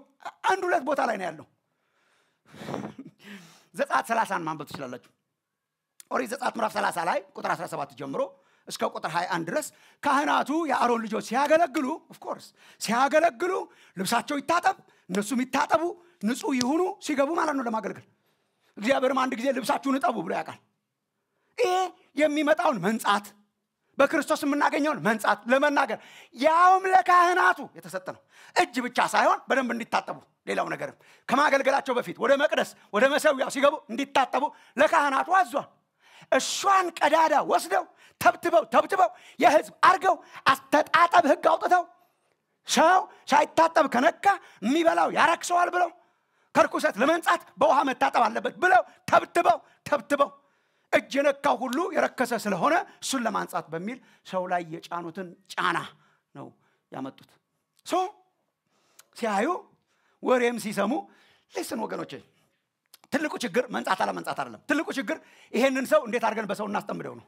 B: አንድ ሁለት ቦታ ላይ ነው ያለው ዘጻት 30 ማንበብ ትችላላችሁ ኦሪት ዘጻት ምዕራፍ 30 ላይ ቁጥር 17 ጀምሮ እስከ ቁጥር 21 ድረስ ካህናቱ የአሮን ልጆች ሲያገለግሉ ኦፍኮርስ ሲያገለግሉ ልብሳቸው ይታጠብ እነሱም ይታጠቡ ንጹህ ይሁኑ ሲገቡ ማለት ነው ለማገልገል እግዚአብሔርም አንድ ጊዜ ልብሳችሁን እጠቡ ብሎ ያውቃል ይሄ የሚመጣውን መንጻት በክርስቶስ የምናገኘውን መንጻት ለመናገር ያውም ለካህናቱ የተሰጠ ነው እጅ ብቻ ሳይሆን በደንብ እንዲታጠቡ ሌላው ነገርም ከማገልገላቸው በፊት ወደ መቅደስ ወደ መሰዊያው ሲገቡ እንዲታጠቡ ለካህናቱ አዟል እሷን ቀዳዳ ወስደው ተብትበው ተብትበው የህዝብ አርገው አስተጣጠብ ህግ አውጥተው ሰው ሳይታጠብ ከነካ የሚበላው ያረክሰዋል ብለው ከርኩሰት ለመንጻት በውሃ መታጠብ አለበት ብለው ተብትበው ተብትበው እጅ የነካው ሁሉ የረከሰ ስለሆነ እሱን ለማንጻት በሚል ሰው ላይ የጫኑትን ጫና ነው ያመጡት። ሶ ሲያዩ ወሬም ሲሰሙ ሊስን ወገኖች ትልቁ ችግር መንጻት አለመንጻት አይደለም። ትልቁ ችግር ይሄንን ሰው እንዴት አድርገን በሰው እናስጠምደው ነው።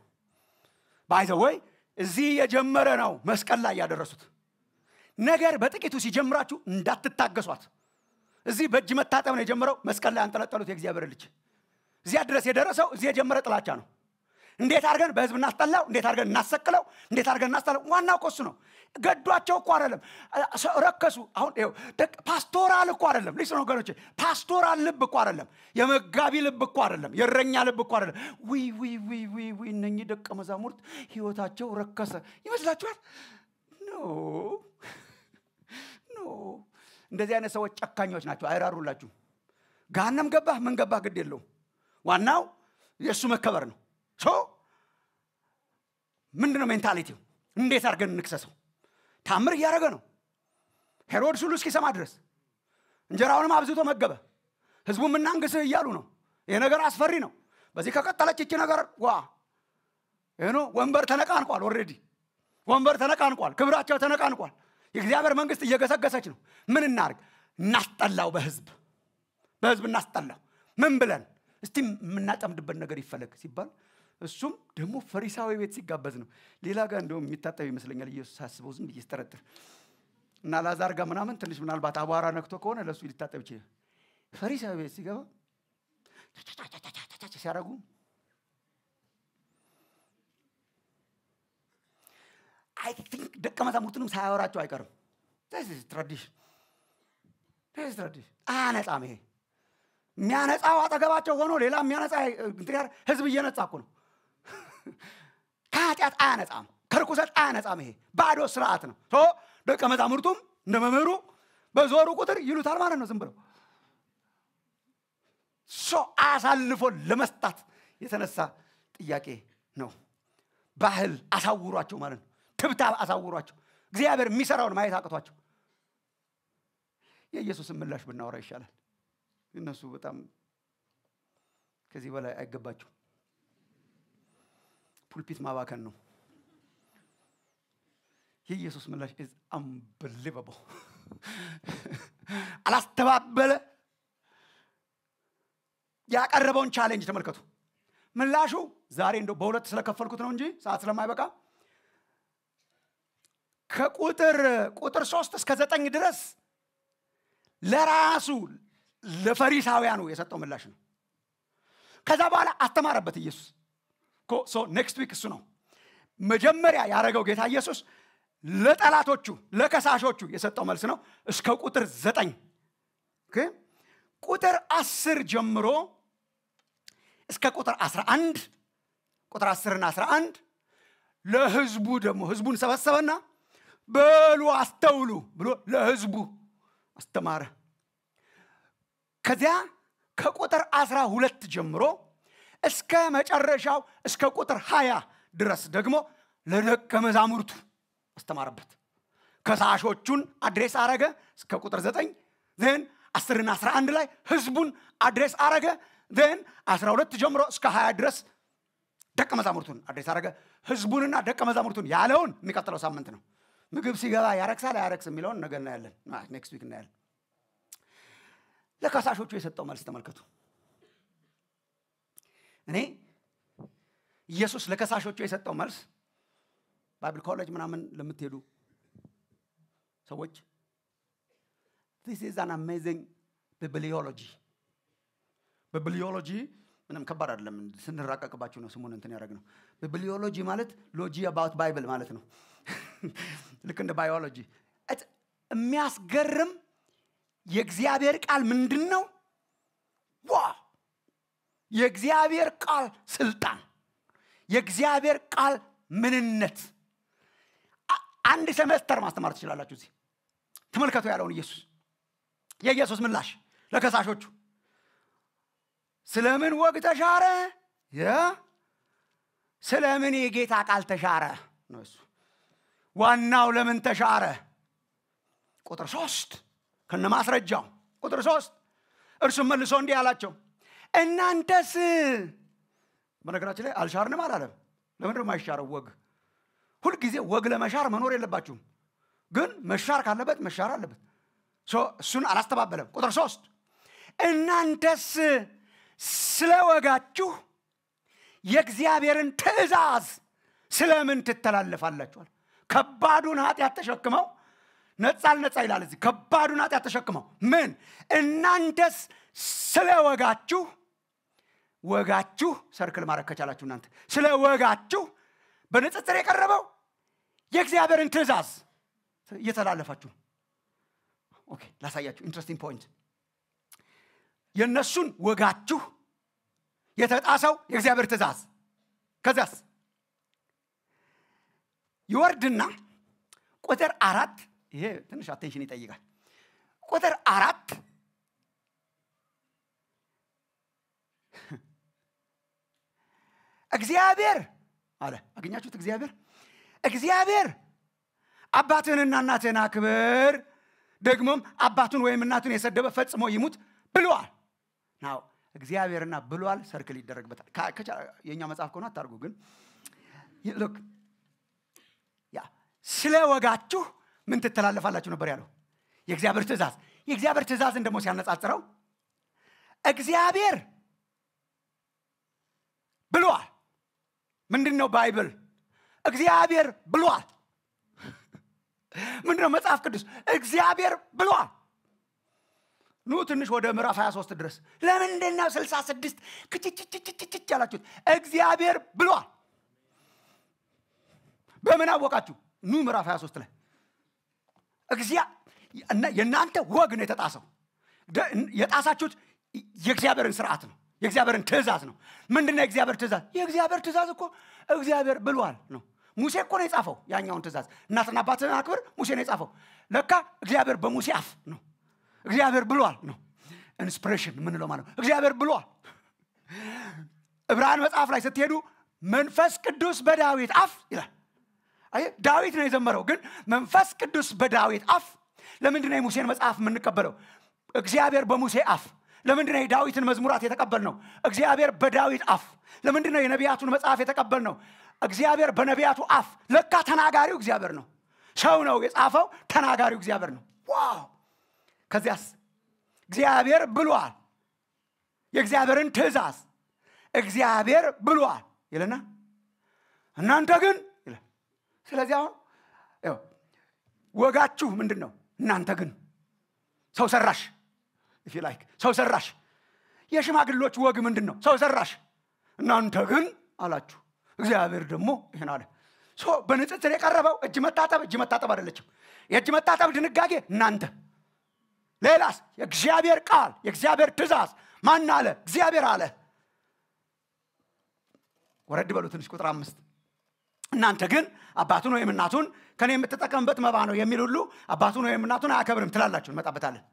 B: ባይዘ ወይ እዚህ የጀመረ ነው መስቀል ላይ ያደረሱት ነገር። በጥቂቱ ሲጀምራችሁ እንዳትታገሷት። እዚህ በእጅ መታጠብ ነው የጀመረው። መስቀል ላይ ያንጠለጠሉት የእግዚአብሔር ልጅ እዚያ ድረስ የደረሰው እዚህ የጀመረ ጥላቻ ነው እንዴት አድርገን በህዝብ እናስጠላው እንዴት አድርገን እናሰቅለው እንዴት አድርገን እናስጠላው ዋናው እኮ እሱ ነው ገዷቸው እኮ አይደለም ረከሱ አሁን ፓስቶራል እኮ አይደለም ሊስ ወገኖች ፓስቶራል ልብ እኮ አይደለም የመጋቢ ልብ እኮ አይደለም የእረኛ ልብ እኮ አይደለም ዊዊዊዊዊ እነኚህ ደቀ መዛሙርት ህይወታቸው ረከሰ ይመስላችኋል ኖ ኖ እንደዚህ አይነት ሰዎች ጨካኞች ናቸው አይራሩላችሁ ጋንም ገባህ ምን ገባህ ግድ የለውም ዋናው የእሱ መከበር ነው። ሶ ምንድነው ሜንታሊቲው? እንዴት አድርገን እንክሰሰው? ታምር እያደረገ ነው። ሄሮድስ ሁሉ እስኪሰማ ድረስ እንጀራውንም አብዝቶ መገበ። ህዝቡም ምናንግስ እያሉ ነው። ይህ ነገር አስፈሪ ነው። በዚህ ከቀጠለች ይቺ ነገር ዋ ይህኑ ወንበር ተነቃንቋል። ኦሬዲ ወንበር ተነቃንቋል። ክብራቸው ተነቃንቋል። የእግዚአብሔር መንግስት እየገሰገሰች ነው። ምን እናርግ? እናስጠላው። በህዝብ በህዝብ እናስጠላው። ምን ብለን እስቲ የምናጠምድበት ነገር ይፈለግ ሲባል እሱም ደግሞ ፈሪሳዊ ቤት ሲጋበዝ ነው። ሌላ ጋር እንደውም የሚታጠብ ይመስለኛል ኢየሱስ ሳስበው ዝም ብዬ ስጠረጥር እና ላዛር ጋር ምናምን ትንሽ ምናልባት አቧራ ነክቶ ከሆነ ለእሱ ሊታጠብ ይችላል። ፈሪሳዊ ቤት ሲገባ ሲያደርጉ አይ ቲንክ ደቀ መዛሙርቱንም ሳያወራቸው አይቀርም። ትራዲሽን ትራዲሽን አያነጻም ይሄ የሚያነጻው አጠገባቸው ሆኖ ሌላ የሚያነጻ ጋር ህዝብ እየነጻ እኮ ነው። ከኃጢአት አያነጻም፣ ከርኩሰት አያነጻም። ይሄ ባዶ ስርዓት ነው። ደቀ መዛሙርቱም እንደ መምህሩ በዞሩ ቁጥር ይሉታል ማለት ነው። ዝም ብለው አሳልፎ ለመስጣት የተነሳ ጥያቄ ነው። ባህል አሳውሯቸው ማለት ነው። ትብታብ አሳውሯቸው። እግዚአብሔር የሚሰራውን ማየት አቅቷቸው የኢየሱስን ምላሽ ብናወራ ይሻላል። እነሱ በጣም ከዚህ በላይ አይገባቸው። ፑልፒት ማባከን ነው። የኢየሱስ ምላሽ ኢዝ አንብሊቨብል። አላስተባበለ ያቀረበውን ቻሌንጅ ተመልከቱ። ምላሹ ዛሬ እንደው በሁለት ስለከፈልኩት ነው እንጂ ሰዓት ስለማይበቃ ከቁጥር ቁጥር ሶስት እስከ ዘጠኝ ድረስ ለራሱ ለፈሪሳውያኑ የሰጠው ምላሽ ነው ከዛ በኋላ አስተማረበት ኢየሱስ ኔክስት ዊክ እሱ ነው መጀመሪያ ያደረገው ጌታ ኢየሱስ ለጠላቶቹ ለከሳሾቹ የሰጠው መልስ ነው እስከ ቁጥር ዘጠኝ ቁጥር አስር ጀምሮ እስከ ቁጥር 11 ቁጥር 10 ና 11 ለህዝቡ ደግሞ ህዝቡን ሰበሰበና በሉ አስተውሉ ብሎ ለህዝቡ አስተማረ ከዚያ ከቁጥር አስራ ሁለት ጀምሮ እስከ መጨረሻው እስከ ቁጥር ሀያ ድረስ ደግሞ ለደቀ መዛሙርቱ አስተማረበት። ከሳሾቹን አድሬስ አረገ እስከ ቁጥር ዘጠኝ ዘን አስርና አስራ አንድ ላይ ህዝቡን አድሬስ አረገ። ዘን አስራ ሁለት ጀምሮ እስከ ሀያ ድረስ ደቀ መዛሙርቱን አድሬስ አረገ። ህዝቡንና ደቀ መዛሙርቱን ያለውን የሚቀጥለው ሳምንት ነው። ምግብ ሲገባ ያረክሳል አያረክስ የሚለውን ነገ እናያለን፣ ኔክስት ዊክ እናያለን። ለከሳሾቹ የሰጠው መልስ ተመልከቱ። እኔ ኢየሱስ ለከሳሾቹ የሰጠው መልስ ባይብል ኮሌጅ ምናምን ለምትሄዱ ሰዎች ዚስ ኢዝ አን አሜዚንግ ቢብሊዮሎጂ ቢብሊዮሎጂ ምንም ከባድ አይደለም ስንራቀቅባቸው ነው ስሙን እንትን ያደረግ ነው ቢብሊዮሎጂ ማለት ሎጂ አባውት ባይብል ማለት ነው ልክ እንደ ባዮሎጂ የሚያስገርም የእግዚአብሔር ቃል ምንድን ነው? ዋ የእግዚአብሔር ቃል ስልጣን፣ የእግዚአብሔር ቃል ምንነት አንድ ሰመስተር ማስተማር ትችላላችሁ። እዚህ ተመልከቱ ያለውን ኢየሱስ የኢየሱስ ምላሽ ለከሳሾቹ ስለምን ወግ ተሻረ? ስለምን የጌታ ቃል ተሻረ? ነው እሱ ዋናው ለምን ተሻረ? ቁጥር ሶስት ከነማስረጃው ቁጥር ሶስት እርሱም መልሶ እንዲህ አላቸው እናንተስ በነገራችን ላይ አልሻርንም አላለም ለምንድ አይሻረው ወግ ሁልጊዜ ወግ ለመሻር መኖር የለባችሁም ግን መሻር ካለበት መሻር አለበት እሱን አላስተባበለም ቁጥር ሶስት እናንተስ ስለ ወጋችሁ የእግዚአብሔርን ትእዛዝ ስለምን ትተላለፋላችኋል ከባዱን ኃጢአት ተሸክመው ነጻ ይላል እዚህ ከባዱን ኃጢአት ተሸክመው ምን እናንተስ ስለ ወጋችሁ ወጋችሁ ሰርክል ማድረግ ከቻላችሁ እናንተ ስለ ወጋችሁ በንጽጽር የቀረበው የእግዚአብሔርን ትእዛዝ እየተላለፋችሁ ኦኬ ላሳያችሁ ኢንትረስቲንግ ፖይንት የእነሱን ወጋችሁ የተጣሰው የእግዚአብሔር ትእዛዝ ከዚያስ ይወርድና ቁጥር አራት ይሄ ትንሽ አቴንሽን ይጠይቃል። ቁጥር አራት እግዚአብሔር አለ። አገኛችሁት? እግዚአብሔር እግዚአብሔር አባትህንና እናትህን አክብር፣ ደግሞም አባቱን ወይም እናቱን የሰደበ ፈጽሞ ይሙት ብሏል። ናው እግዚአብሔርና ብሏል ሰርክል ይደረግበታል። የእኛ መጽሐፍ ከሆነ አታርጉ፣ ግን ስለ ወጋችሁ ምን ትተላለፋላችሁ ነበር ያለው? የእግዚአብሔር ትእዛዝ። የእግዚአብሔር ትእዛዝን ደግሞ ሲያነጻጽረው እግዚአብሔር ብሏል። ምንድን ነው ባይብል? እግዚአብሔር ብሏል። ምንድነው መጽሐፍ ቅዱስ? እግዚአብሔር ብሏል። ኑ ትንሽ ወደ ምዕራፍ 23 ድረስ ለምንድነው 66 ክችችችችችች ያላችሁት? እግዚአብሔር ብሏል። በምን አወቃችሁ? ኑ ምዕራፍ 23 ላይ እግዚአ የእናንተ ወግ ነው የተጣሰው። የጣሳችሁት የእግዚአብሔርን ስርዓት ነው። የእግዚአብሔርን ትእዛዝ ነው። ምንድነው የእግዚአብሔር ትእዛዝ? የእግዚአብሔር ትእዛዝ እኮ እግዚአብሔር ብሏል ነው። ሙሴ እኮ ነው የጻፈው ያኛውን ትእዛዝ። እናትና አባትን አክብር ሙሴ ነው የጻፈው። ለካ እግዚአብሔር በሙሴ አፍ ነው። እግዚአብሔር ብሏል ነው። ኢንስፒሬሽን ምንለው ማለት ነው። እግዚአብሔር ብሏል። ዕብራን መጽሐፍ ላይ ስትሄዱ መንፈስ ቅዱስ በዳዊት አፍ ይላል። ዳዊት ነው የዘመረው። ግን መንፈስ ቅዱስ በዳዊት አፍ ለምንድነው ነው የሙሴን መጽሐፍ የምንቀበለው? እግዚአብሔር በሙሴ አፍ ለምንድነው ነው የዳዊትን መዝሙራት የተቀበል ነው? እግዚአብሔር በዳዊት አፍ ለምንድን ነው የነቢያቱን መጽሐፍ የተቀበል ነው? እግዚአብሔር በነቢያቱ አፍ ለካ ተናጋሪው እግዚአብሔር ነው። ሰው ነው የጻፈው፣ ተናጋሪው እግዚአብሔር ነው። ዋው! ከዚያስ እግዚአብሔር ብሏል። የእግዚአብሔርን ትእዛዝ እግዚአብሔር ብሏል ይልና እናንተ ግን ስለዚህ አሁን ወጋችሁ ምንድን ነው እናንተ ግን ሰው ሰራሽ ላይክ ሰው ሰራሽ የሽማግሎች ወግ ምንድን ነው ሰው ሰራሽ እናንተ ግን አላችሁ እግዚአብሔር ደግሞ ይህን አለ በንጽጽር የቀረበው እጅ መታጠብ እጅ መታጠብ አደለችም የእጅ መታጠብ ድንጋጌ እናንተ ሌላስ የእግዚአብሔር ቃል የእግዚአብሔር ትእዛዝ ማን አለ እግዚአብሔር አለ ወረድ በሉ ትንሽ ቁጥር አምስት እናንተ ግን አባቱን ወይም እናቱን ከኔ የምትጠቀምበት መባ ነው የሚል ሁሉ አባቱን ወይም እናቱን አያከብርም ትላላችሁ እንመጣበታለን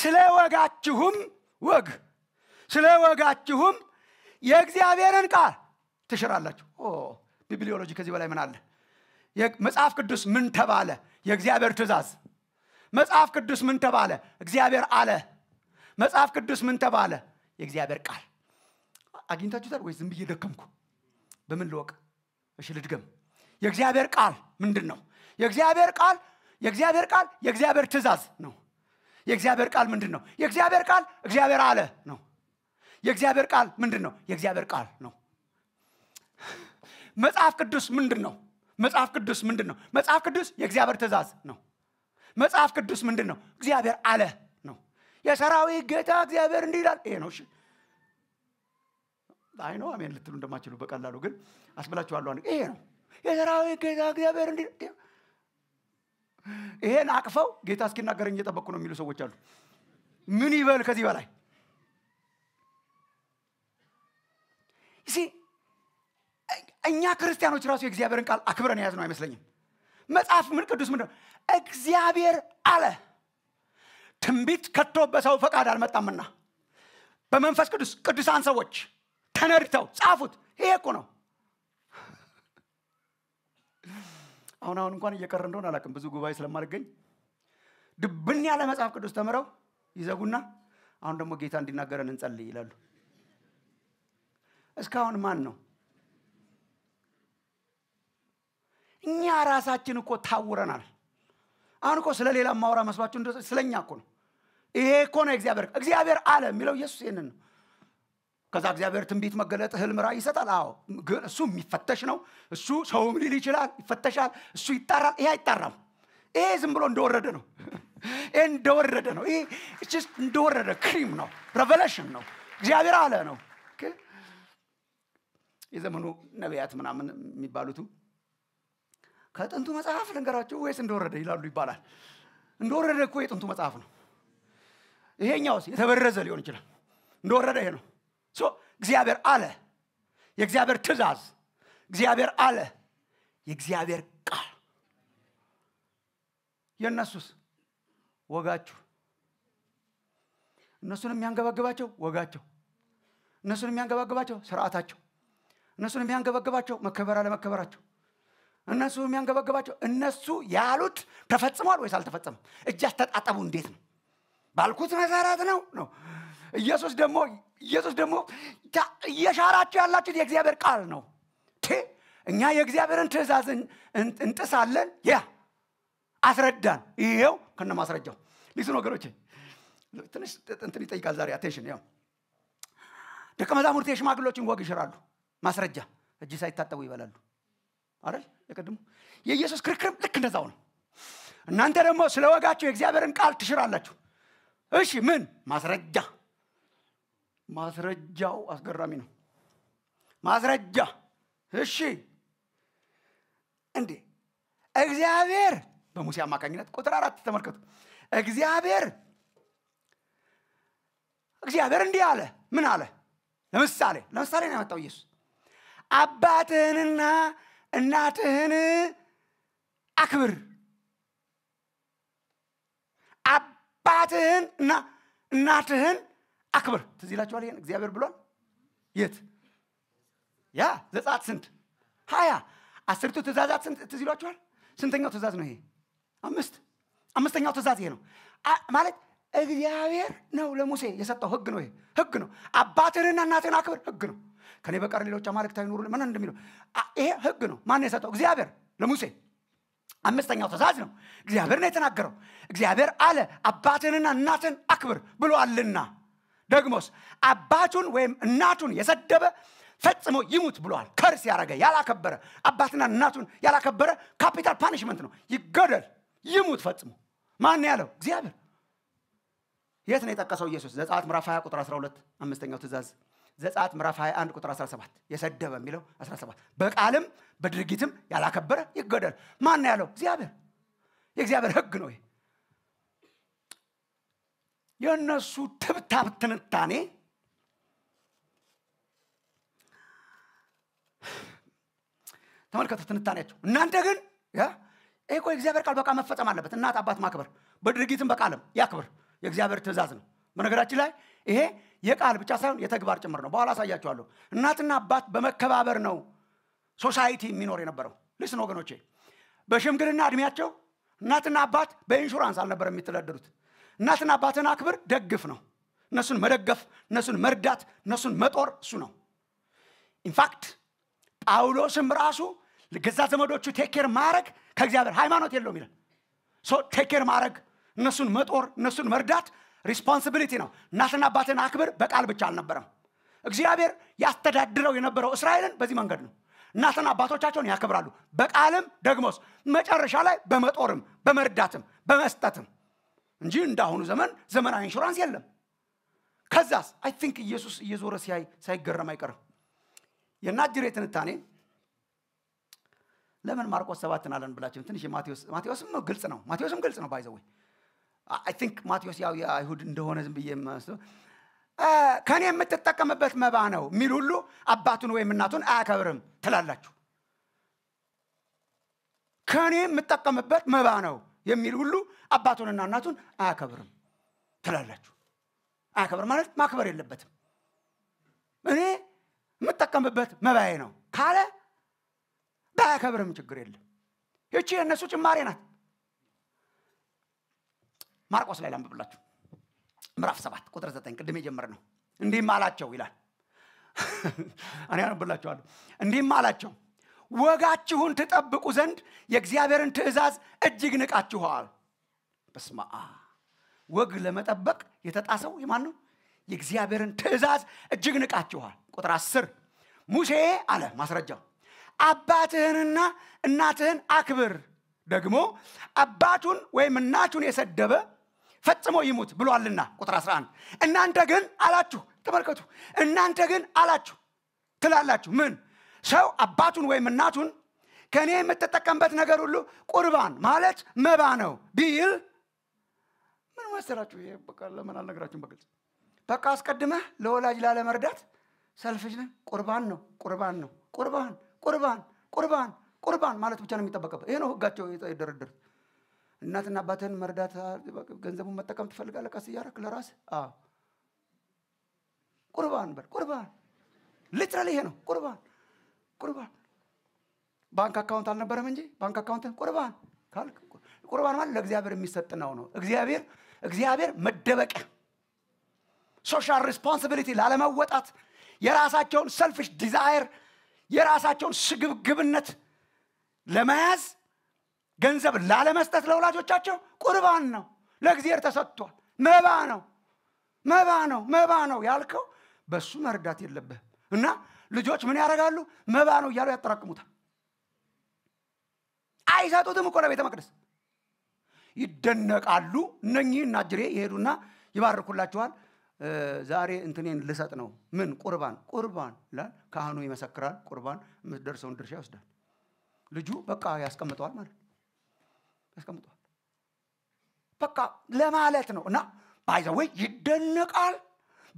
B: ስለ ወጋችሁም ወግ ስለ ወጋችሁም የእግዚአብሔርን ቃል ትሽራላችሁ ቢብሊዮሎጂ ከዚህ በላይ ምን አለ መጽሐፍ ቅዱስ ምን ተባለ የእግዚአብሔር ትእዛዝ መጽሐፍ ቅዱስ ምን ተባለ እግዚአብሔር አለ መጽሐፍ ቅዱስ ምን ተባለ የእግዚአብሔር ቃል አግኝታችሁታል ወይ ዝም ብዬ ደከምኩ በምን ልወቅ እሺ ልድገም የእግዚአብሔር ቃል ምንድን ነው የእግዚአብሔር ቃል የእግዚአብሔር ቃል የእግዚአብሔር ትእዛዝ ነው የእግዚአብሔር ቃል ምንድን ነው የእግዚአብሔር ቃል እግዚአብሔር አለ ነው የእግዚአብሔር ቃል ምንድን ነው የእግዚአብሔር ቃል ነው መጽሐፍ ቅዱስ ምንድን ነው መጽሐፍ ቅዱስ ምንድን ነው መጽሐፍ ቅዱስ የእግዚአብሔር ትእዛዝ ነው መጽሐፍ ቅዱስ ምንድን ነው እግዚአብሔር አለ ነው የሰራዊ ጌታ እግዚአብሔር እንዲህ ይላል ይሄ ነው አይ ነው አሜን ልትሉ እንደማችሉ በቀላሉ ግን አስብላችኋለሁ አንድ ይሄ ነው የሰራዊት ጌታ እግዚአብሔር እንዲ ይሄን አቅፈው ጌታ እስኪናገረኝ እየጠበቅኩ ነው የሚሉ ሰዎች አሉ ምን ይበል ከዚህ በላይ ሲ እኛ ክርስቲያኖች ራሱ የእግዚአብሔርን ቃል አክብረን የያዝ ነው አይመስለኝም መጽሐፍ ምን ቅዱስ ምንድ እግዚአብሔር አለ ትንቢት ከቶ በሰው ፈቃድ አልመጣምና በመንፈስ ቅዱስ ቅዱሳን ሰዎች ተነድተው ጻፉት። ይሄ እኮ ነው። አሁን አሁን እንኳን እየቀረ እንደሆን አላቅም ብዙ ጉባኤ ስለማልገኝ ድብን ያለ መጽሐፍ ቅዱስ ተምረው ይዘጉና አሁን ደግሞ ጌታ እንዲናገረን እንጸልይ ይላሉ። እስካሁን ማን ነው? እኛ ራሳችን እኮ ታውረናል። አሁን እኮ ስለ ሌላ ማውራ መስሏችሁ ስለ እኮ ነው። ይሄ እኮ ነው እግዚአብሔር እግዚአብሔር አለ የሚለው ኢየሱስ ይህንን ነው። ከዛ እግዚአብሔር ትንቢት መገለጥ ህልም ራእይ ይሰጣል። አዎ፣ ግን እሱ የሚፈተሽ ነው። እሱ ሰውም ሊል ይችላል፣ ይፈተሻል። እሱ ይጣራል፣ ይሄ አይጣራም። ይሄ ዝም ብሎ እንደወረደ ነው። ይሄ እንደወረደ ነው። ይሄ እንደወረደ ክሪም ነው፣ ሬቨሌሽን ነው፣ እግዚአብሔር አለ ነው። የዘመኑ ነቢያት ምናምን የሚባሉት ከጥንቱ መጽሐፍ ልንገራቸው ወይስ እንደወረደ ይላሉ ይባላል። እንደወረደ እኮ የጥንቱ መጽሐፍ ነው። ይሄኛውስ የተበረዘ ሊሆን ይችላል። እንደወረደ ይሄ ነው። እግዚአብሔር አለ የእግዚአብሔር ትእዛዝ እግዚአብሔር አለ የእግዚአብሔር ቃል የእነሱስ ወጋችሁ እነሱን የሚያንገበግባቸው ወጋቸው እነሱን የሚያንገበግባቸው ስርዓታቸው እነሱን የሚያንገበግባቸው መከበር አለመከበራቸው እነሱ የሚያንገበግባቸው እነሱ ያሉት ተፈጽሟል ወይስ አልተፈጸመም እጅ አስተጣጠቡ እንዴት ነው ባልኩት መሰረት ነው ነው ኢየሱስ ደግሞ ኢየሱስ ደግሞ እየሻራቸው ያላችሁት የእግዚአብሔር ቃል ነው እኛ የእግዚአብሔርን ትእዛዝ እንጥሳለን ያ አስረዳን ይሄው ከነ ማስረጃው ሊስን ወገኖቼ ትንሽ እንትን ይጠይቃል ዛሬ አቴንሽን ያው ደቀ መዛሙርት የሽማግሎችን ወግ ይሽራሉ ማስረጃ እጅ ሳይታጠቡ ይበላሉ አይደል የቀድሞ የኢየሱስ ክርክርም ልክ እንደዛው ነው እናንተ ደግሞ ስለ ወጋችሁ የእግዚአብሔርን ቃል ትሽራላችሁ እሺ ምን ማስረጃ ማስረጃው አስገራሚ ነው። ማስረጃ እሺ፣ እንዴ እግዚአብሔር በሙሴ አማካኝነት ቁጥር አራት ተመልከቱ። እግዚአብሔር እግዚአብሔር እንዲህ አለ። ምን አለ? ለምሳሌ ለምሳሌ ነው ያመጣው ኢየሱስ። አባትህንና እናትህን አክብር። አባትህን እና እናትህን አክብር። ትዝ ይላችኋል? ይሄን እግዚአብሔር ብሏል። የት ያ ዘጸአት ስንት ሀያ አስርቱ ትእዛዛት ስንት ትዝ ይሏችኋል? ስንተኛው ትእዛዝ ነው ይሄ? አምስት አምስተኛው ትእዛዝ ይሄ ነው ማለት እግዚአብሔር ነው ለሙሴ የሰጠው ህግ ነው። ይሄ ህግ ነው። አባትህንና እናትህን አክብር ህግ ነው። ከኔ በቀር ሌሎች አማልክት አይኖሩ ምን እንደሚለው ይሄ ህግ ነው። ማን የሰጠው? እግዚአብሔር ለሙሴ አምስተኛው ትእዛዝ ነው። እግዚአብሔር ነው የተናገረው። እግዚአብሔር አለ አባትህንና እናትህን አክብር ብሎአልና ደግሞስ አባቱን ወይም እናቱን የሰደበ ፈጽሞ ይሙት ብሏል። ከርስ ያደረገ ያላከበረ አባትና እናቱን ያላከበረ ካፒታል ፓኒሽመንት ነው። ይገደል፣ ይሙት ፈጽሞ። ማን ያለው? እግዚአብሔር። የት ነው የጠቀሰው ኢየሱስ? ዘጸአት ምዕራፍ 20 ቁጥር 12 አምስተኛው ትእዛዝ ዘጸአት ምዕራፍ 21 ቁጥር 17 የሰደበ የሚለው 17 በቃልም በድርጊትም ያላከበረ ይገደል። ማን ያለው? እግዚአብሔር። የእግዚአብሔር ህግ ነው የእነሱ ትብታብ ትንታኔ ተመልከቱ ትንታኔያቸው። እናንተ ግን ይህ የእግዚአብሔር ቃል በቃ መፈጸም አለበት። እናት አባት ማክበር፣ በድርጊትም በቃልም ያክብር፣ የእግዚአብሔር ትእዛዝ ነው። በነገራችን ላይ ይሄ የቃል ብቻ ሳይሆን የተግባር ጭምር ነው። በኋላ አሳያችኋለሁ። እናትና አባት በመከባበር ነው ሶሳይቲ የሚኖር የነበረው። ልስን ወገኖቼ፣ በሽምግልና እድሜያቸው እናትና አባት በኢንሹራንስ አልነበረ የሚተዳደሩት። እናትና አባትን አክብር ደግፍ ነው። እነሱን መደገፍ፣ እነሱን መርዳት፣ እነሱን መጦር እሱ ነው። ኢንፋክት ጳውሎስም ራሱ ገዛ ዘመዶቹ ቴኬር ማድረግ ከእግዚአብሔር ሃይማኖት የለውም ይላል። ቴኬር ማድረግ፣ እነሱን መጦር፣ እነሱን መርዳት ሪስፖንሲቢሊቲ ነው። እናትና አባትን አክብር በቃል ብቻ አልነበረም። እግዚአብሔር ያስተዳድረው የነበረው እስራኤልን በዚህ መንገድ ነው። እናትና አባቶቻቸውን ያከብራሉ። በቃልም ደግሞስ መጨረሻ ላይ በመጦርም በመርዳትም በመስጠትም እንጂ እንዳሁኑ ዘመን ዘመናዊ ኢንሹራንስ የለም። ከዛስ አይ ቲንክ ኢየሱስ እየዞረ ሲያይ ሳይገረም አይቀርም። የናጅሬ ትንታኔ ለምን ማርቆስ ሰባትን አለን ብላችሁ ትንሽ ማቴዎስም ግልጽ ነው። ማቴዎስም ግልጽ ነው ባይዘወይ አይ ቲንክ ማቴዎስ ያው የአይሁድ እንደሆነ ዝም ብዬ ከእኔ የምትጠቀምበት መባ ነው የሚል ሁሉ አባቱን ወይም እናቱን አያከብርም ትላላችሁ። ከኔ የምጠቀምበት መባ ነው የሚል ሁሉ አባቱንና እናቱን አያከብርም ትላላችሁ። አያከብር ማለት ማክበር የለበትም። እኔ የምጠቀምበት መባዬ ነው ካለ ባያከብርም ችግር የለም። ይቺ የእነሱ ጭማሬ ናት። ማርቆስ ላይ ላንብብላችሁ ምዕራፍ ሰባት ቁጥር ዘጠኝ ቅድም የጀመር ነው። እንዲህም አላቸው ይላል። እኔ አነብላችኋለሁ። እንዲህም አላቸው ወጋችሁን ትጠብቁ ዘንድ የእግዚአብሔርን ትእዛዝ እጅግ ንቃችኋል። በስማ ወግ ለመጠበቅ የተጣሰው የማን ነው? የእግዚአብሔርን ትእዛዝ እጅግ ንቃችኋል። ቁጥር አስር ሙሴ አለ ማስረጃው አባትህንና እናትህን አክብር፣ ደግሞ አባቱን ወይም እናቱን የሰደበ ፈጽሞ ይሙት ብሏልና። ቁጥር 11 እናንተ ግን አላችሁ፣ ተመልከቱ፣ እናንተ ግን አላችሁ ትላላችሁ ምን ሰው አባቱን ወይም እናቱን ከእኔ የምትጠቀምበት ነገር ሁሉ ቁርባን ማለት መባ ነው ቢል ምን መሰላችሁ ይሄ በቃ ለምን አልነግራችሁም በግልጽ በቃ አስቀድመህ ለወላጅ ላለመርዳት ሰልፍሽ ነ ቁርባን ነው ቁርባን ነው ቁርባን ቁርባን ቁርባን ቁርባን ማለት ብቻ ነው የሚጠበቀበት ይሄ ነው ህጋቸው የደረደሩት እናትና አባትህን መርዳት ገንዘቡን መጠቀም ትፈልጋለ ቀስ እያረክ ለራስ ቁርባን በል ቁርባን ሊትራል ይሄ ነው ቁርባን ቁርባን ባንክ አካውንት አልነበረም እንጂ ባንክ አካውንት ቁርባን ካልክ ቁርባን ማለት ለእግዚአብሔር የሚሰጥ ነው ነው እግዚአብሔር እግዚአብሔር መደበቂያ ሶሻል ሪስፖንሲቢሊቲ ላለመወጣት የራሳቸውን ሰልፊሽ ዲዛይር የራሳቸውን ስግብግብነት ለመያዝ ገንዘብ ላለመስጠት ለወላጆቻቸው ቁርባን ነው ለእግዚአብሔር ተሰጥቷል መባ ነው መባ ነው መባ ነው ያልከው በሱ መርዳት የለብህም እና ልጆች ምን ያደርጋሉ? መባ ነው እያሉ ያጠራቅሙታል። አይሰጡትም እኮ ለቤተ መቅደስ። ይደነቃሉ። እነኚህ እናጅሬ ይሄዱና ይባርኩላችኋል። ዛሬ እንትኔን ልሰጥ ነው። ምን ቁርባን ቁርባን ይላል። ካህኑ ይመሰክራል። ቁርባን የምትደርሰውን ድርሻ ይወስዳል። ልጁ በቃ ያስቀምጠዋል ማለት ያስቀምጠዋል። በቃ ለማለት ነው እና ባይዘወይ ይደነቃል።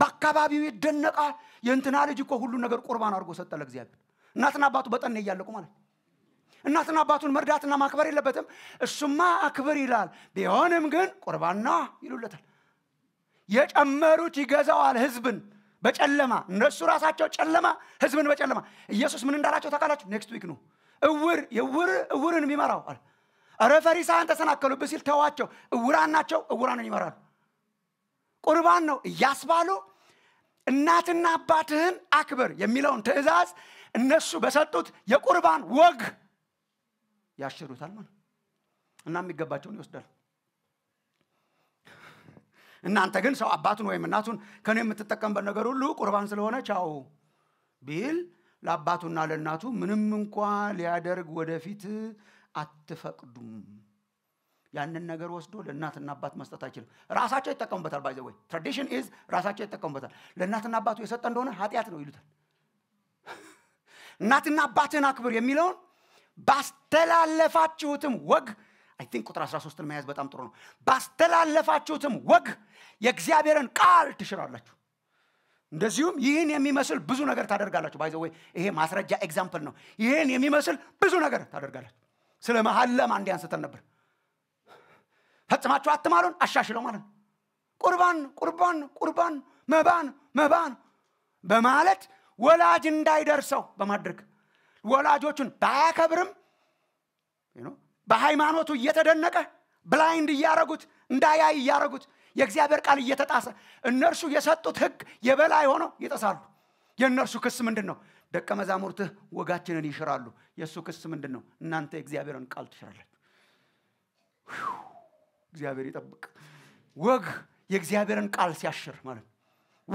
B: በአካባቢው ይደነቃል። የእንትና ልጅ እኮ ሁሉ ነገር ቁርባን አድርጎ ሰጠ ለእግዚአብሔር። እናትና አባቱ በጠኔ እያለቁ ማለት እናትና አባቱን መርዳትና ማክበር የለበትም። እሱማ አክብር ይላል። ቢሆንም ግን ቁርባና ይሉለታል። የጨመሩት ይገዛዋል ህዝብን በጨለማ እነሱ ራሳቸው ጨለማ ህዝብን በጨለማ ኢየሱስ ምን እንዳላቸው ታውቃላችሁ? ኔክስት ዊክ ነው። እውር የውር እውርን የሚመራው አለ። ኧረ ፈሪሳውያን ተሰናከሉብህ ሲል ተዋቸው። እውራን ናቸው፣ እውራንን ይመራሉ። ቁርባን ነው እያስባሉ እናትና አባትህን አክብር የሚለውን ትእዛዝ እነሱ በሰጡት የቁርባን ወግ ያሽሩታል ማለት እና የሚገባቸውን ይወስዳል። እናንተ ግን ሰው አባቱን ወይም እናቱን ከኔ የምትጠቀምበት ነገር ሁሉ ቁርባን ስለሆነ ቻው ቢል ለአባቱና ለእናቱ ምንም እንኳ ሊያደርግ ወደፊት አትፈቅዱም ያንን ነገር ወስዶ ለእናትና አባት መስጠት አይችልም። ራሳቸው ይጠቀሙበታል። ባይዘ ወይ ትራዲሽን ኢዝ ራሳቸው ይጠቀሙበታል። ለእናትና አባቱ የሰጠ እንደሆነ ኃጢአት ነው ይሉታል። እናትና አባትህን አክብር የሚለውን ባስተላለፋችሁትም ወግ አይ ቲንክ ቁጥር 13ን መያዝ በጣም ጥሩ ነው። ባስተላለፋችሁትም ወግ የእግዚአብሔርን ቃል ትሽራላችሁ፣ እንደዚሁም ይህን የሚመስል ብዙ ነገር ታደርጋላችሁ። ባይዘ ወይ ይሄ ማስረጃ ኤግዛምፕል ነው። ይህን የሚመስል ብዙ ነገር ታደርጋላችሁ። ስለ መሀለም አንዴ አንስተን ነበር። ፈጽማችሁ አትማሉን አሻሽለው ማለት ነው ቁርባን ቁርባን ቁርባን መባን መባን በማለት ወላጅ እንዳይደርሰው በማድረግ ወላጆቹን ባያከብርም በሃይማኖቱ እየተደነቀ ብላይንድ እያረጉት እንዳያይ እያረጉት የእግዚአብሔር ቃል እየተጣሰ እነርሱ የሰጡት ህግ የበላይ ሆነው ይጠሳሉ የእነርሱ ክስ ምንድን ነው ደቀ መዛሙርትህ ወጋችንን ይሽራሉ የእሱ ክስ ምንድን ነው እናንተ የእግዚአብሔርን ቃል ትሽራላችሁ እግዚአብሔር ይጠብቅ። ወግ የእግዚአብሔርን ቃል ሲያሽር ማለት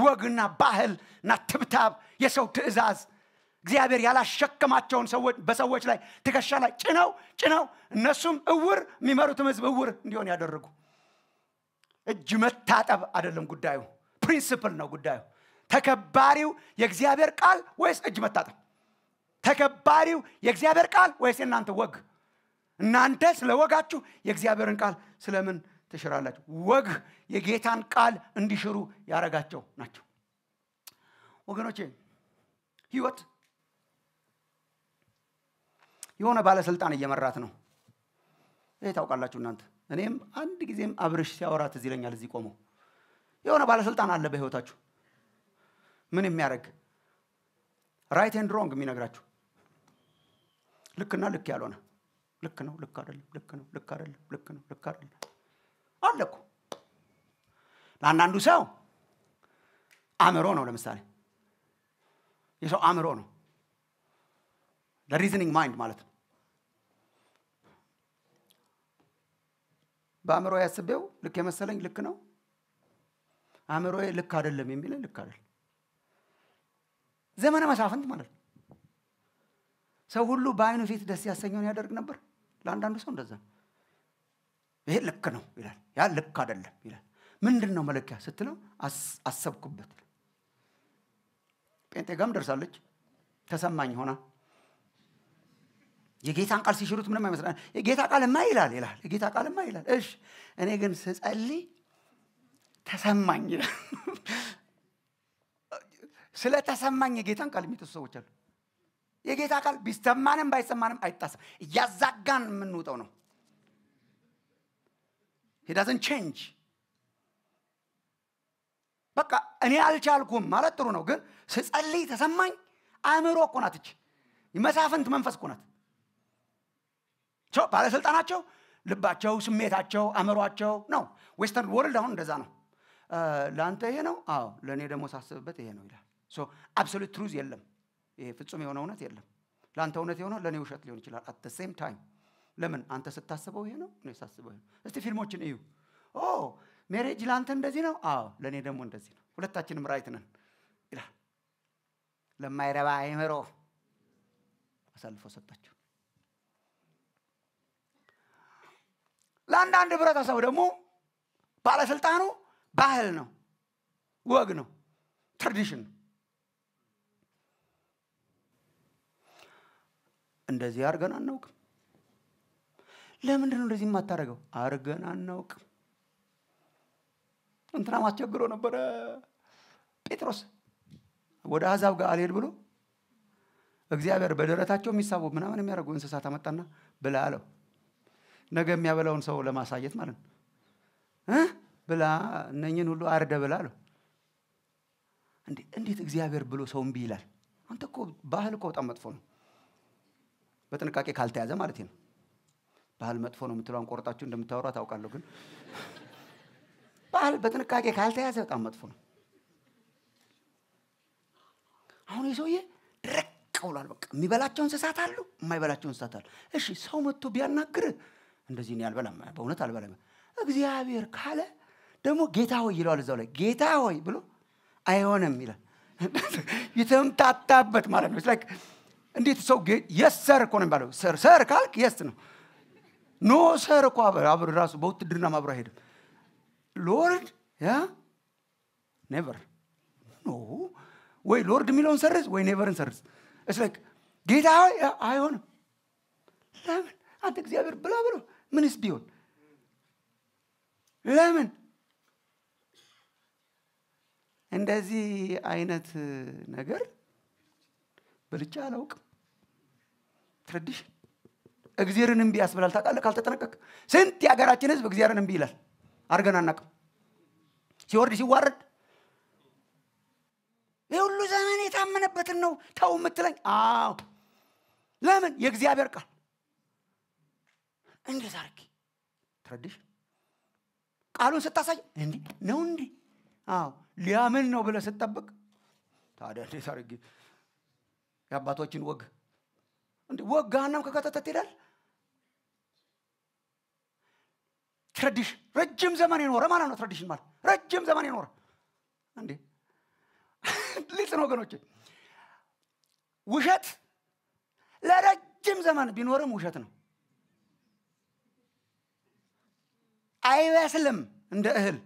B: ወግና ባህል እና ትብታብ የሰው ትእዛዝ እግዚአብሔር ያላሸከማቸውን ሰዎች በሰዎች ላይ ትከሻ ላይ ጭነው ጭነው እነሱም እውር የሚመሩትም ህዝብ እውር እንዲሆን ያደረጉ እጅ መታጠብ አይደለም ጉዳዩ ፕሪንስፕል ነው ጉዳዩ ተከባሪው የእግዚአብሔር ቃል ወይስ እጅ መታጠብ ተከባሪው የእግዚአብሔር ቃል ወይስ የእናንተ ወግ እናንተ ስለ ወጋችሁ የእግዚአብሔርን ቃል ስለምን ትሽራላችሁ? ወግ የጌታን ቃል እንዲሽሩ ያረጋቸው ናቸው። ወገኖቼ ህይወት የሆነ ባለስልጣን እየመራት ነው። ይሄ ታውቃላችሁ እናንተ። እኔም አንድ ጊዜም አብርሽ ሲያወራ ትዝ ይለኛል እዚህ ቆመው። የሆነ ባለስልጣን አለ በህይወታችሁ ምን የሚያደርግ ራይት ኤንድ ሮንግ የሚነግራችሁ ልክና ልክ ያልሆነ ልክ ነው፣ ልክ አይደለም፣ ልክ ነው፣ ልክ አይደለም፣ ልክ ነው፣ ልክ አደለም አለኩ ለአንዳንዱ ሰው አእምሮ ነው። ለምሳሌ የሰው አእምሮ ነው፣ ለሪዝኒንግ ማይንድ ማለት ነው። በአእምሮ ያስቤው ልክ የመሰለኝ ልክ ነው፣ አእምሮ ልክ አይደለም የሚለኝ ልክ አደለም ዘመነ መሳፍንት ማለት ነው። ሰው ሁሉ በአይኑ ፊት ደስ ያሰኘውን ያደርግ ነበር። ለአንዳንዱ ሰው እንደዛ ይሄ ልክ ነው ይላል፣ ያ ልክ አይደለም ይላል። ምንድን ነው መለኪያ ስትለው አሰብኩበት። ጴንጤ ጋም ደርሳለች፣ ተሰማኝ ሆና የጌታን ቃል ሲሽሩት ምንም አይመስላል። የጌታ ቃልማ ይላል ይላል፣ የጌታ ቃልማ ይላል። እሺ እኔ ግን ስጸልይ ተሰማኝ ይላል። ስለተሰማኝ የጌታን ቃል የሚጥሱ ሰዎች አሉ። የጌታ ቃል ቢሰማንም ባይሰማንም አይታሰብ እያዛጋን የምንውጠው ነው ሄዳዘን ቼንጅ በቃ እኔ አልቻልኩም ማለት ጥሩ ነው ግን ስጸልይ ተሰማኝ አእምሮ እኮ መሳፍንት መንፈስ እኮናት ባለስልጣናቸው ልባቸው ስሜታቸው አእምሯቸው ነው ዌስተርን ወርልድ አሁን እንደዛ ነው ለአንተ ይሄ ነው አዎ ለእኔ ደግሞ ሳስብበት ይሄ ነው ይላል አብሶሉት ትሩዝ የለም ይሄ ፍጹም የሆነ እውነት የለም። ለአንተ እውነት የሆነው ለእኔ ውሸት ሊሆን ይችላል። አት ሴም ታይም ለምን አንተ ስታስበው ይሄ ነው፣ እኔ ሳስበው ይሄ ነው። እስቲ ፊልሞችን እዩ። ኦ ሜሬጅ ለአንተ እንደዚህ ነው፣ አዎ ለእኔ ደግሞ እንደዚህ ነው። ሁለታችንም ራይት ነን ይላል። ለማይረባ አይምሮ አሳልፎ ሰጣቸው። ለአንዳንድ ህብረተሰብ ደግሞ ባለስልጣኑ ባህል ነው፣ ወግ ነው፣ ትራዲሽን ነው። እንደዚህ አድርገን አናውቅም። ለምንድን ነው እንደዚህ የማታደርገው? አድርገን አናውቅም። እንትና ማስቸግሮ ነበረ ጴጥሮስ ወደ አሕዛብ ጋር አልሄድ ብሎ እግዚአብሔር በደረታቸው የሚሳቡ ምናምን የሚያደርጉ እንስሳት አመጣና ብላ አለው። ነገ የሚያበላውን ሰው ለማሳየት ማለት ነው። ብላ እነኝን ሁሉ አርደ ብላ አለው። እንዴት እግዚአብሔር ብሎ ሰው እምቢ ይላል? አንተ እኮ ባህል እኮ በጣም መጥፎ ነው። በጥንቃቄ ካልተያዘ ማለት ነው። ባህል መጥፎ ነው የምትለው አንቆርጣችሁ እንደምታወራ ታውቃለሁ፣ ግን ባህል በጥንቃቄ ካልተያዘ በጣም መጥፎ ነው። አሁን የሰውዬ ድረቅ ብሏል። በቃ የሚበላቸው እንስሳት አሉ፣ የማይበላቸው እንስሳት አሉ። እሺ ሰው መጥቶ ቢያናግር እንደዚህ እኔ አልበላም፣ በእውነት አልበላም እግዚአብሔር ካለ ደግሞ ጌታ ሆይ ይለዋል። እዛው ላይ ጌታ ሆይ ብሎ አይሆንም ይላል። የተምታታበት ማለት ነው። እንዴት ሰው የስ ሰር እኮ ነው የሚባለው። ሰር ካልክ የስ ነው። ኖ ሰር እኮ አብር ራሱ በውትድርና ማብሮ አይሄድም። ሎርድ ያ ኔቨር ኖ ወይ ሎርድ የሚለውን ሰርዝ ወይ ኔቨርን ሰርዝ። እስለክ ጌታ አይሆንም። ለምን አንተ እግዚአብሔር ብላ ብሎ ምንስ ቢሆን ለምን እንደዚህ አይነት ነገር በልቻ አላውቅም። ትረድሽ እግዚአብሔርን እምቢ ያስብላል። ታውቃለህ፣ ካልተጠነቀቅ ስንት የሀገራችን ህዝብ እግዚአብሔርን እምቢ ይላል። አድርገን አናውቅም። ሲወርድ ሲዋረድ የሁሉ ዘመን የታመነበትን ነው ተው የምትለኝ? አዎ ለምን? የእግዚአብሔር ቃል እንዴት አድርጌ ትረድሽ? ቃሉን ስታሳይ እንዲህ ነው እንዲህ አዎ ሊያምን ነው ብለ ስትጠብቅ ታዲያ እንዴት አድርጌ የአባቶችን ወግ ወጋናም ከከተተት ትሄዳል ትረዲሽን ረጅም ዘመን የኖረ ማለት ነው ትረዲሽን ማለት ረጅም ዘመን የኖረ እንዴ ልጽ ነው ወገኖቼ ውሸት ለረጅም ዘመን ቢኖርም ውሸት ነው አይበስልም እንደ እህል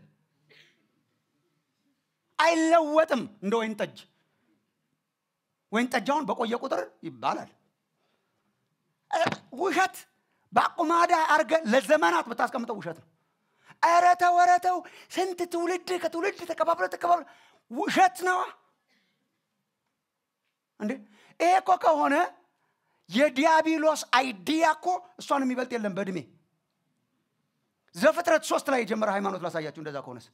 B: አይለወጥም እንደ ወይን ጠጅ ወይን ጠጅ አሁን በቆየ ቁጥር ይባላል ውሸት በአቁማዳ አርገ ለዘመናት ብታስቀምጠው ውሸት ነው። እረተው እረተው፣ ስንት ትውልድ ከትውልድ ተቀባብለ ተቀባብለ ውሸት ነዋ። እንዴ ይሄ እኮ ከሆነ የዲያብሎስ አይዲያ እኮ እሷን የሚበልጥ የለም በእድሜ ዘፍጥረት ሶስት ላይ የጀመረ ሃይማኖት ላሳያችሁ። እንደዛ ከሆነስ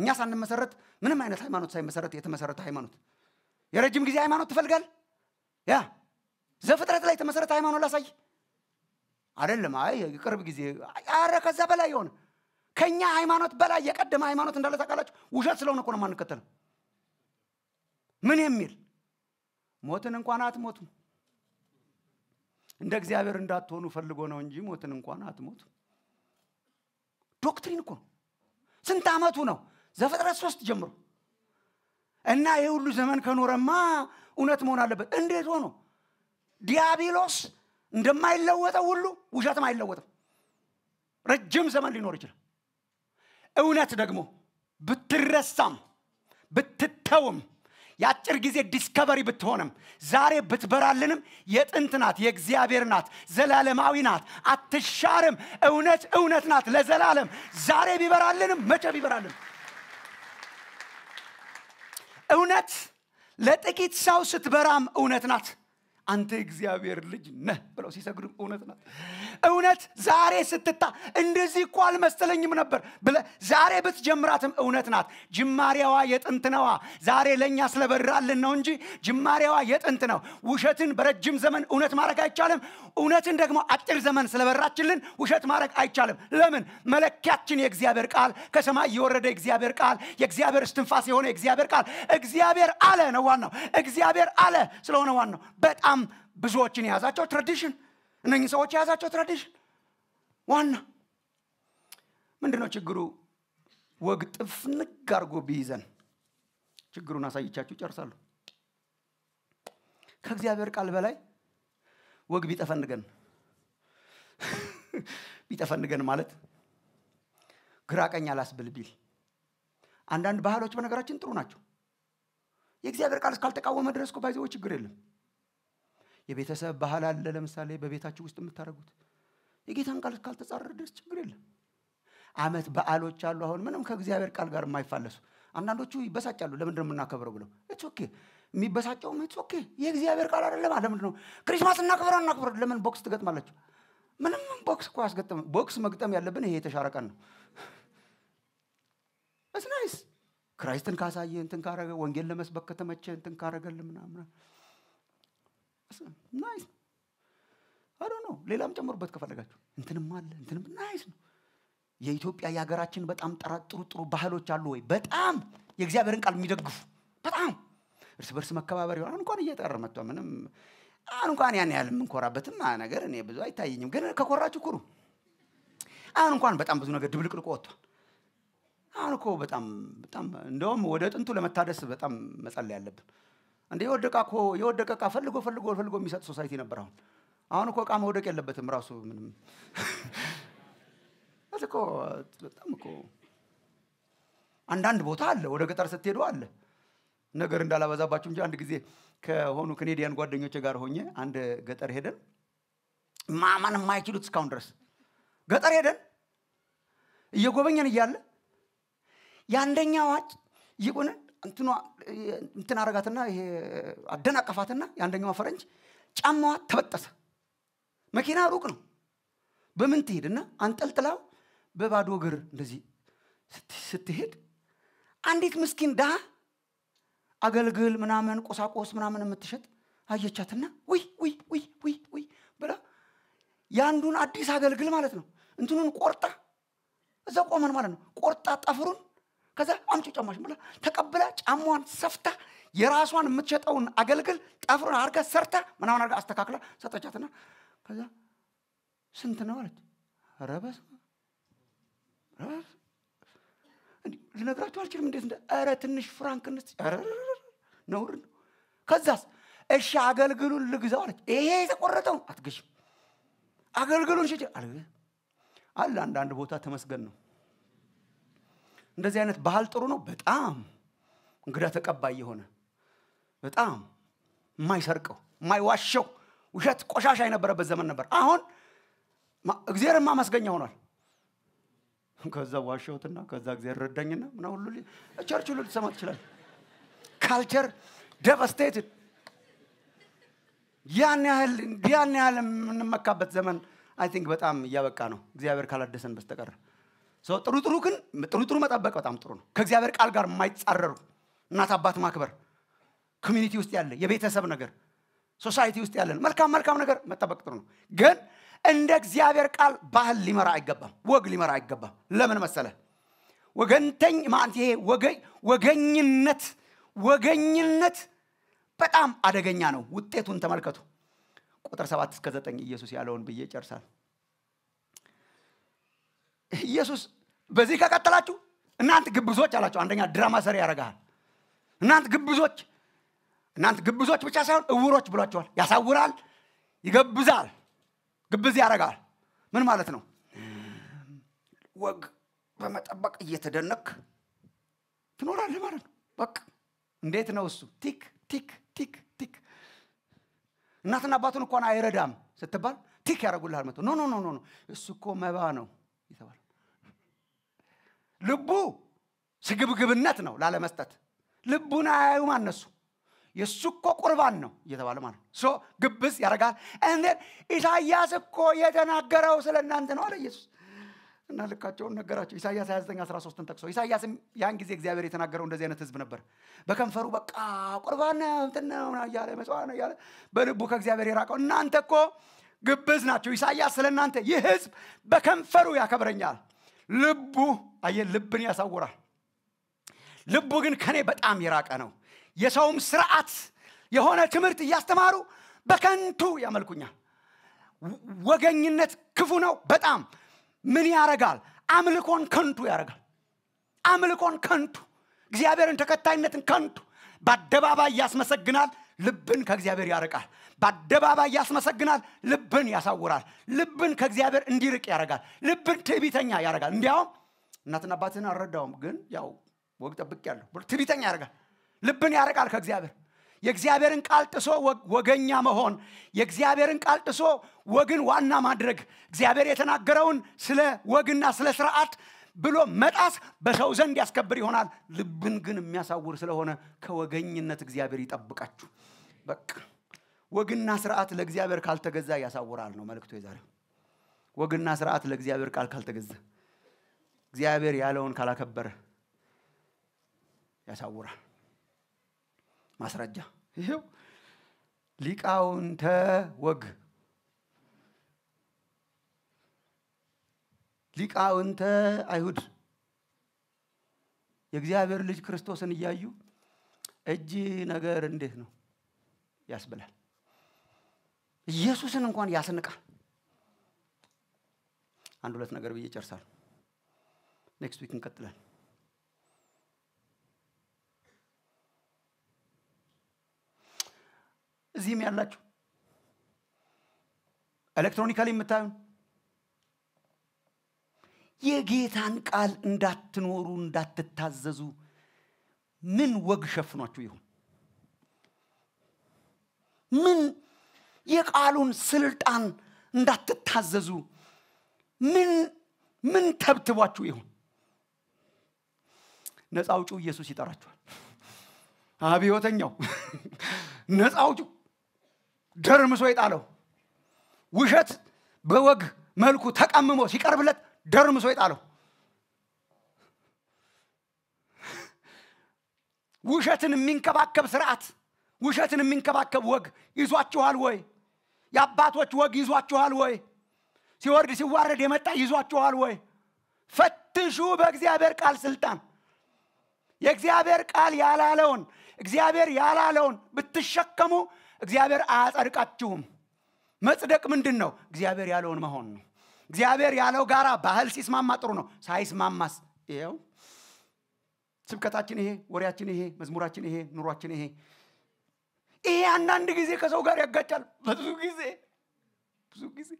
B: እኛ ሳንመሰረት ምንም አይነት ሃይማኖት ሳይመሰረት የተመሰረተ ሃይማኖት የረጅም ጊዜ ሃይማኖት ትፈልጋል ያ ዘፍጥረት ላይ የተመሰረተ ሃይማኖት ላሳይ አይደለም። አይ ቅርብ ጊዜ አረ ከዛ በላይ የሆነ ከኛ ሃይማኖት በላይ የቀደመ ሃይማኖት እንዳለ ታውቃላችሁ። ውሸት ስለሆነ እኮ ነው ምን የሚል ሞትን እንኳን አትሞቱም። እንደ እግዚአብሔር እንዳትሆኑ ፈልጎ ነው እንጂ ሞትን እንኳን አትሞቱም። ዶክትሪን እኮ ነው። ስንት ዓመቱ ነው? ዘፍጥረት ሶስት ጀምሮ እና ይህ ሁሉ ዘመን ከኖረማ እውነት መሆን አለበት። እንዴት ሆኖ ዲያብሎስ እንደማይለወጠው ሁሉ ውሸትም አይለወጥም። ረጅም ዘመን ሊኖር ይችላል። እውነት ደግሞ ብትረሳም ብትተውም የአጭር ጊዜ ዲስከቨሪ ብትሆንም ዛሬ ብትበራልንም የጥንት ናት፣ የእግዚአብሔር ናት፣ ዘላለማዊ ናት፣ አትሻርም። እውነት እውነት ናት ለዘላለም። ዛሬ ቢበራልንም መቼ ቢበራልን እውነት ለጥቂት ሰው ስትበራም እውነት ናት። አንተ እግዚአብሔር ልጅ ነህ ብለው ሲሰግዱ እውነት ናት። እውነት ዛሬ ስትታ እንደዚህ እኮ አልመሰለኝም ነበር ብለ ዛሬ ብትጀምራትም እውነት ናት። ጅማሬዋ የጥንት ነዋ። ዛሬ ለእኛ ስለበራልን ነው እንጂ ጅማሬዋ የጥንት ነው። ውሸትን በረጅም ዘመን እውነት ማድረግ አይቻልም። እውነትን ደግሞ አጭር ዘመን ስለበራችልን ውሸት ማድረግ አይቻልም። ለምን? መለኪያችን የእግዚአብሔር ቃል፣ ከሰማይ የወረደ እግዚአብሔር ቃል፣ የእግዚአብሔር እስትንፋስ የሆነ የእግዚአብሔር ቃል። እግዚአብሔር አለ ነው ዋናው። እግዚአብሔር አለ ስለሆነ ዋናው በጣም በጣም ብዙዎችን የያዛቸው ትራዲሽን እነኝ ሰዎች የያዛቸው ትራዲሽን ዋና ምንድነው ችግሩ ወግ ጥፍንግ አድርጎ ቢይዘን ችግሩን አሳይቻችሁ ጨርሳለሁ ከእግዚአብሔር ቃል በላይ ወግ ቢጠፈንገን ቢጠፈንገን ማለት ግራቀኝ አላስብል ቢል አንዳንድ ባህሎች በነገራችን ጥሩ ናቸው የእግዚአብሔር ቃል እስካልተቃወመ ድረስ እኮ ችግር የለም የቤተሰብ ባህል አለ። ለምሳሌ በቤታችሁ ውስጥ የምታደርጉት የጌታን ቃል ካልተጻረረ ድረስ ችግር የለም። አመት በዓሎች አሉ። አሁን ምንም ከእግዚአብሔር ቃል ጋር የማይፋለሱ አንዳንዶቹ ይበሳጫሉ። ለምንድን ነው የምናከብረው ብለው ኢትስ ኦኬ። የሚበሳጨውም ኢትስ ኦኬ። የእግዚአብሔር ቃል አይደለም። ለምንድን ነው ክሪስማስ እናክብር እናክብር? ለምን ቦክስ ትገጥማላችሁ? ምንም ቦክስ እኮ አስገጠም። ቦክስ መግጠም ያለብን ይሄ የተሻረ ቀን ነው። እስናይስ ክራይስትን ካሳየ እንትን ካረገ ወንጌል ለመስበክ ከተመቸ እንትን ካረገል ምናምን ናይስ ነው። አዶ ነው ሌላም ጨምሩበት ከፈለጋችሁ። እንትንም አለ እንትንም ናይስ ነው። የኢትዮጵያ የሀገራችን በጣም ጥሩ ጥሩ ባህሎች አሉ ወይ? በጣም የእግዚአብሔርን ቃል የሚደግፉ በጣም እርስ በርስ መከባበር ይሆናል። እንኳን እየጠረ መጥቷ ምንም እንኳን ያን ያህል የምንኮራበትም ነገር እኔ ብዙ አይታየኝም። ግን ከኮራችሁ ኩሩ። አሁን እንኳን በጣም ብዙ ነገር ድብልቅልቆ ወጥቷል። አሁን እኮ በጣም በጣም እንደውም ወደ ጥንቱ ለመታደስ በጣም መጸለይ ያለብን። እንደ የወደቀ እኮ የወደቀ እቃ ፈልጎ ፈልጎ ፈልጎ የሚሰጥ ሶሳይቲ ነበር። አሁን አሁን እኮ እቃ መውደቅ የለበትም ራሱ ምንም እኮ በጣም እኮ አንዳንድ ቦታ አለ፣ ወደ ገጠር ስትሄዱ አለ። ነገር እንዳላበዛባችሁ እንጂ አንድ ጊዜ ከሆኑ ከኔዲያን ጓደኞች ጋር ሆኜ አንድ ገጠር ሄደን ማመን የማይችሉት እስካሁን ድረስ ገጠር ሄደን እየጎበኘን እያለ ዋጭ ይቁን እንትኗ እንትን አረጋትና ይሄ አደናቀፋትና የአንደኛዋ ፈረንጅ ጫማዋ ተበጠሰ። መኪና ሩቅ ነው። በምን ትሄድና አንጠልጥላው በባዶ እግር እንደዚህ ስትሄድ አንዲት ምስኪን ድሃ አገልግል ምናምን ቁሳቁስ ምናምን የምትሸጥ አየቻትና ውይ ውይ ውይ ውይ ውይ ብላ የአንዱን አዲስ አገልግል ማለት ነው እንትኑን ቆርጣ እዛ ቆመን ማለት ነው ቆርጣ ጠፍሩን ከዛ አምጪ ጫማሽ ብላ ተቀብላ ጫማዋን ሰፍታ የራሷን የምትሸጠውን አገልግል ጠፍርን አርጋ ሰርታ ምናምን አርጋ አስተካክላ ሰጠቻትና ከዛ ስንት ነው አለች። ረበስ ረበስ ልነግራችሁ አልችልም። እንዴት እንደ ኧረ ትንሽ ፍራንክ እንስ ነውር ነው። ከዛስ እሺ አገልግሉን ልግዛው አለች። ይሄ የተቆረጠው አትገሽም። አገልግሉን ሽጭ አለ። አንዳንድ ቦታ ተመስገን ነው እንደዚህ አይነት ባህል ጥሩ ነው። በጣም እንግዳ ተቀባይ የሆነ በጣም የማይሰርቀው የማይዋሸው ውሸት ቆሻሻ የነበረበት ዘመን ነበር። አሁን እግዚአብሔር ማመስገኛ ሆኗል። ከዛ ዋሸሁትና ከዛ እግዚአብሔር ረዳኝና ምና ሁሉ ቸርች ሁሉ ልትሰማ ትችላል። ካልቸር ደቨስቴትድ ያን ያህል ያን ያህል የምንመካበት ዘመን አይ ቲንክ በጣም እያበቃ ነው፣ እግዚአብሔር ካላደሰን በስተቀር ጥሩ ጥሩ ግን ጥሩ ጥሩ መጠበቅ በጣም ጥሩ ነው። ከእግዚአብሔር ቃል ጋር የማይጻረሩ እናት አባት ማክበር፣ ኮሚኒቲ ውስጥ ያለ የቤተሰብ ነገር፣ ሶሳይቲ ውስጥ ያለን መልካም መልካም ነገር መጠበቅ ጥሩ ነው። ግን እንደ እግዚአብሔር ቃል ባህል ሊመራ አይገባም፣ ወግ ሊመራ አይገባም። ለምን መሰለ? ወገንተኝ ማለት ይሄ ወገኝነት ወገኝነት በጣም አደገኛ ነው። ውጤቱን ተመልከቱ። ቁጥር ሰባት እስከ ዘጠኝ ኢየሱስ ያለውን ብዬ ጨርሳል። ኢየሱስ በዚህ ከቀጠላችሁ እናንት ግብዞች አላቸው። አንደኛ ድራማ ሰሪ ያደርግሃል። እናንት ግብዞች እናንተ ግብዞች ብቻ ሳይሆን እውሮች ብሏቸዋል። ያሳውራል፣ ይገብዛል፣ ግብዝ ያደርጋል። ምን ማለት ነው? ወግ በመጠበቅ እየተደነክ ትኖራለህ ማለት ነው። በቃ እንዴት ነው እሱ? ቲክ ቲክ ቲክ ቲክ። እናትና አባቱን እንኳን አይረዳም ስትባል ቲክ ያደርጉልሃል። መቶ ኖ ኖ ኖ ኖ እሱ እኮ መባ ነው ይተባል። ልቡ ስግብግብነት ነው ላለመስጠት። ልቡን አያዩም አነሱ። የእሱ እኮ ቁርባን ነው እየተባለ ማለት ነው። ግብዝ ያደርጋል። እንዴት ኢሳያስ እኮ የተናገረው ስለ እናንተ ነው አለ ኢየሱስ። እና ልካቸውን ነገራቸው። ኢሳያስ 29 13 ጠቅሶ ኢሳያስም ያን ጊዜ እግዚአብሔር የተናገረው እንደዚህ አይነት ህዝብ ነበር። በከንፈሩ በቃ ቁርባን ነው እያለ መጽዋ ነው እያለ በልቡ ከእግዚአብሔር የራቀው እናንተ እኮ ግብዝ ናቸው። ኢሳያስ ስለ እናንተ ይህ ህዝብ በከንፈሩ ያከብረኛል ልቡ አየ ልብን ያሳውራል። ልቡ ግን ከኔ በጣም የራቀ ነው። የሰውም ስርዓት የሆነ ትምህርት እያስተማሩ በከንቱ ያመልኩኛል። ወገኝነት ክፉ ነው በጣም ምን ያረጋል? አምልኮን ከንቱ ያረጋል። አምልኮን ከንቱ፣ እግዚአብሔርን ተከታይነትን ከንቱ። በአደባባይ ያስመሰግናል፣ ልብን ከእግዚአብሔር ያርቃል። በአደባባይ ያስመሰግናል፣ ልብን ያሳውራል። ልብን ከእግዚአብሔር እንዲርቅ ያደርጋል። ልብን ትዕቢተኛ ያደርጋል። እንዲያውም እናትና አባትን አልረዳውም፣ ግን ያው ወግ ጠብቅ ያለሁ ትዕቢተኛ ያደርጋል። ልብን ያርቃል ከእግዚአብሔር የእግዚአብሔርን ቃል ጥሶ ወገኛ መሆን፣ የእግዚአብሔርን ቃል ጥሶ ወግን ዋና ማድረግ፣ እግዚአብሔር የተናገረውን ስለ ወግና ስለ ስርዓት ብሎ መጣስ በሰው ዘንድ ያስከብር ይሆናል። ልብን ግን የሚያሳውር ስለሆነ ከወገኝነት እግዚአብሔር ይጠብቃችሁ። በቃ ወግና ስርዓት ለእግዚአብሔር ካልተገዛ ያሳውራል ነው መልእክቱ የዛሬው። ወግና ስርዓት ለእግዚአብሔር ቃል ካልተገዛ፣ እግዚአብሔር ያለውን ካላከበረ ያሳውራል። ማስረጃ ይሄው ሊቃውንተ ወግ ሊቃውንተ አይሁድ የእግዚአብሔር ልጅ ክርስቶስን እያዩ እጅ ነገር እንዴት ነው ያስብላል። ኢየሱስን እንኳን ያስንቃል። አንድ ሁለት ነገር ብዬ ጨርሳል። ኔክስት ዊክ እንቀጥለን። እዚህም ያላችሁ ኤሌክትሮኒካሊ የምታዩን የጌታን ቃል እንዳትኖሩ እንዳትታዘዙ ምን ወግ ሸፍኗችሁ ይሆን? ምን የቃሉን ስልጣን እንዳትታዘዙ ምን ምን ተብትቧችሁ ይሁን? ነፃ ውጩ ኢየሱስ ይጠራችኋል። አብዮተኛው ነፃ ውጩ ደርምሶ የጣለው ውሸት በወግ መልኩ ተቀምሞ ሲቀርብለት ደርምሶ የጣለው ውሸትን የሚንከባከብ ስርዓት፣ ውሸትን የሚንከባከብ ወግ ይዟችኋል ወይ? የአባቶች ወግ ይዟችኋል ወይ? ሲወርድ ሲዋረድ የመጣ ይዟችኋል ወይ? ፈትሹ በእግዚአብሔር ቃል ስልጣን የእግዚአብሔር ቃል ያላለውን እግዚአብሔር ያላለውን ብትሸከሙ እግዚአብሔር አያጸድቃችሁም። መጽደቅ ምንድን ነው? እግዚአብሔር ያለውን መሆን ነው። እግዚአብሔር ያለው ጋራ ባህል ሲስማማ ጥሩ ነው። ሳይስማማስ ይኸው ስብከታችን ይሄ፣ ወሬያችን ይሄ፣ መዝሙራችን ይሄ፣ ኑሯችን ይሄ ይሄ አንዳንድ ጊዜ ከሰው ጋር ያጋጫል ብዙ ጊዜ ብዙ ጊዜ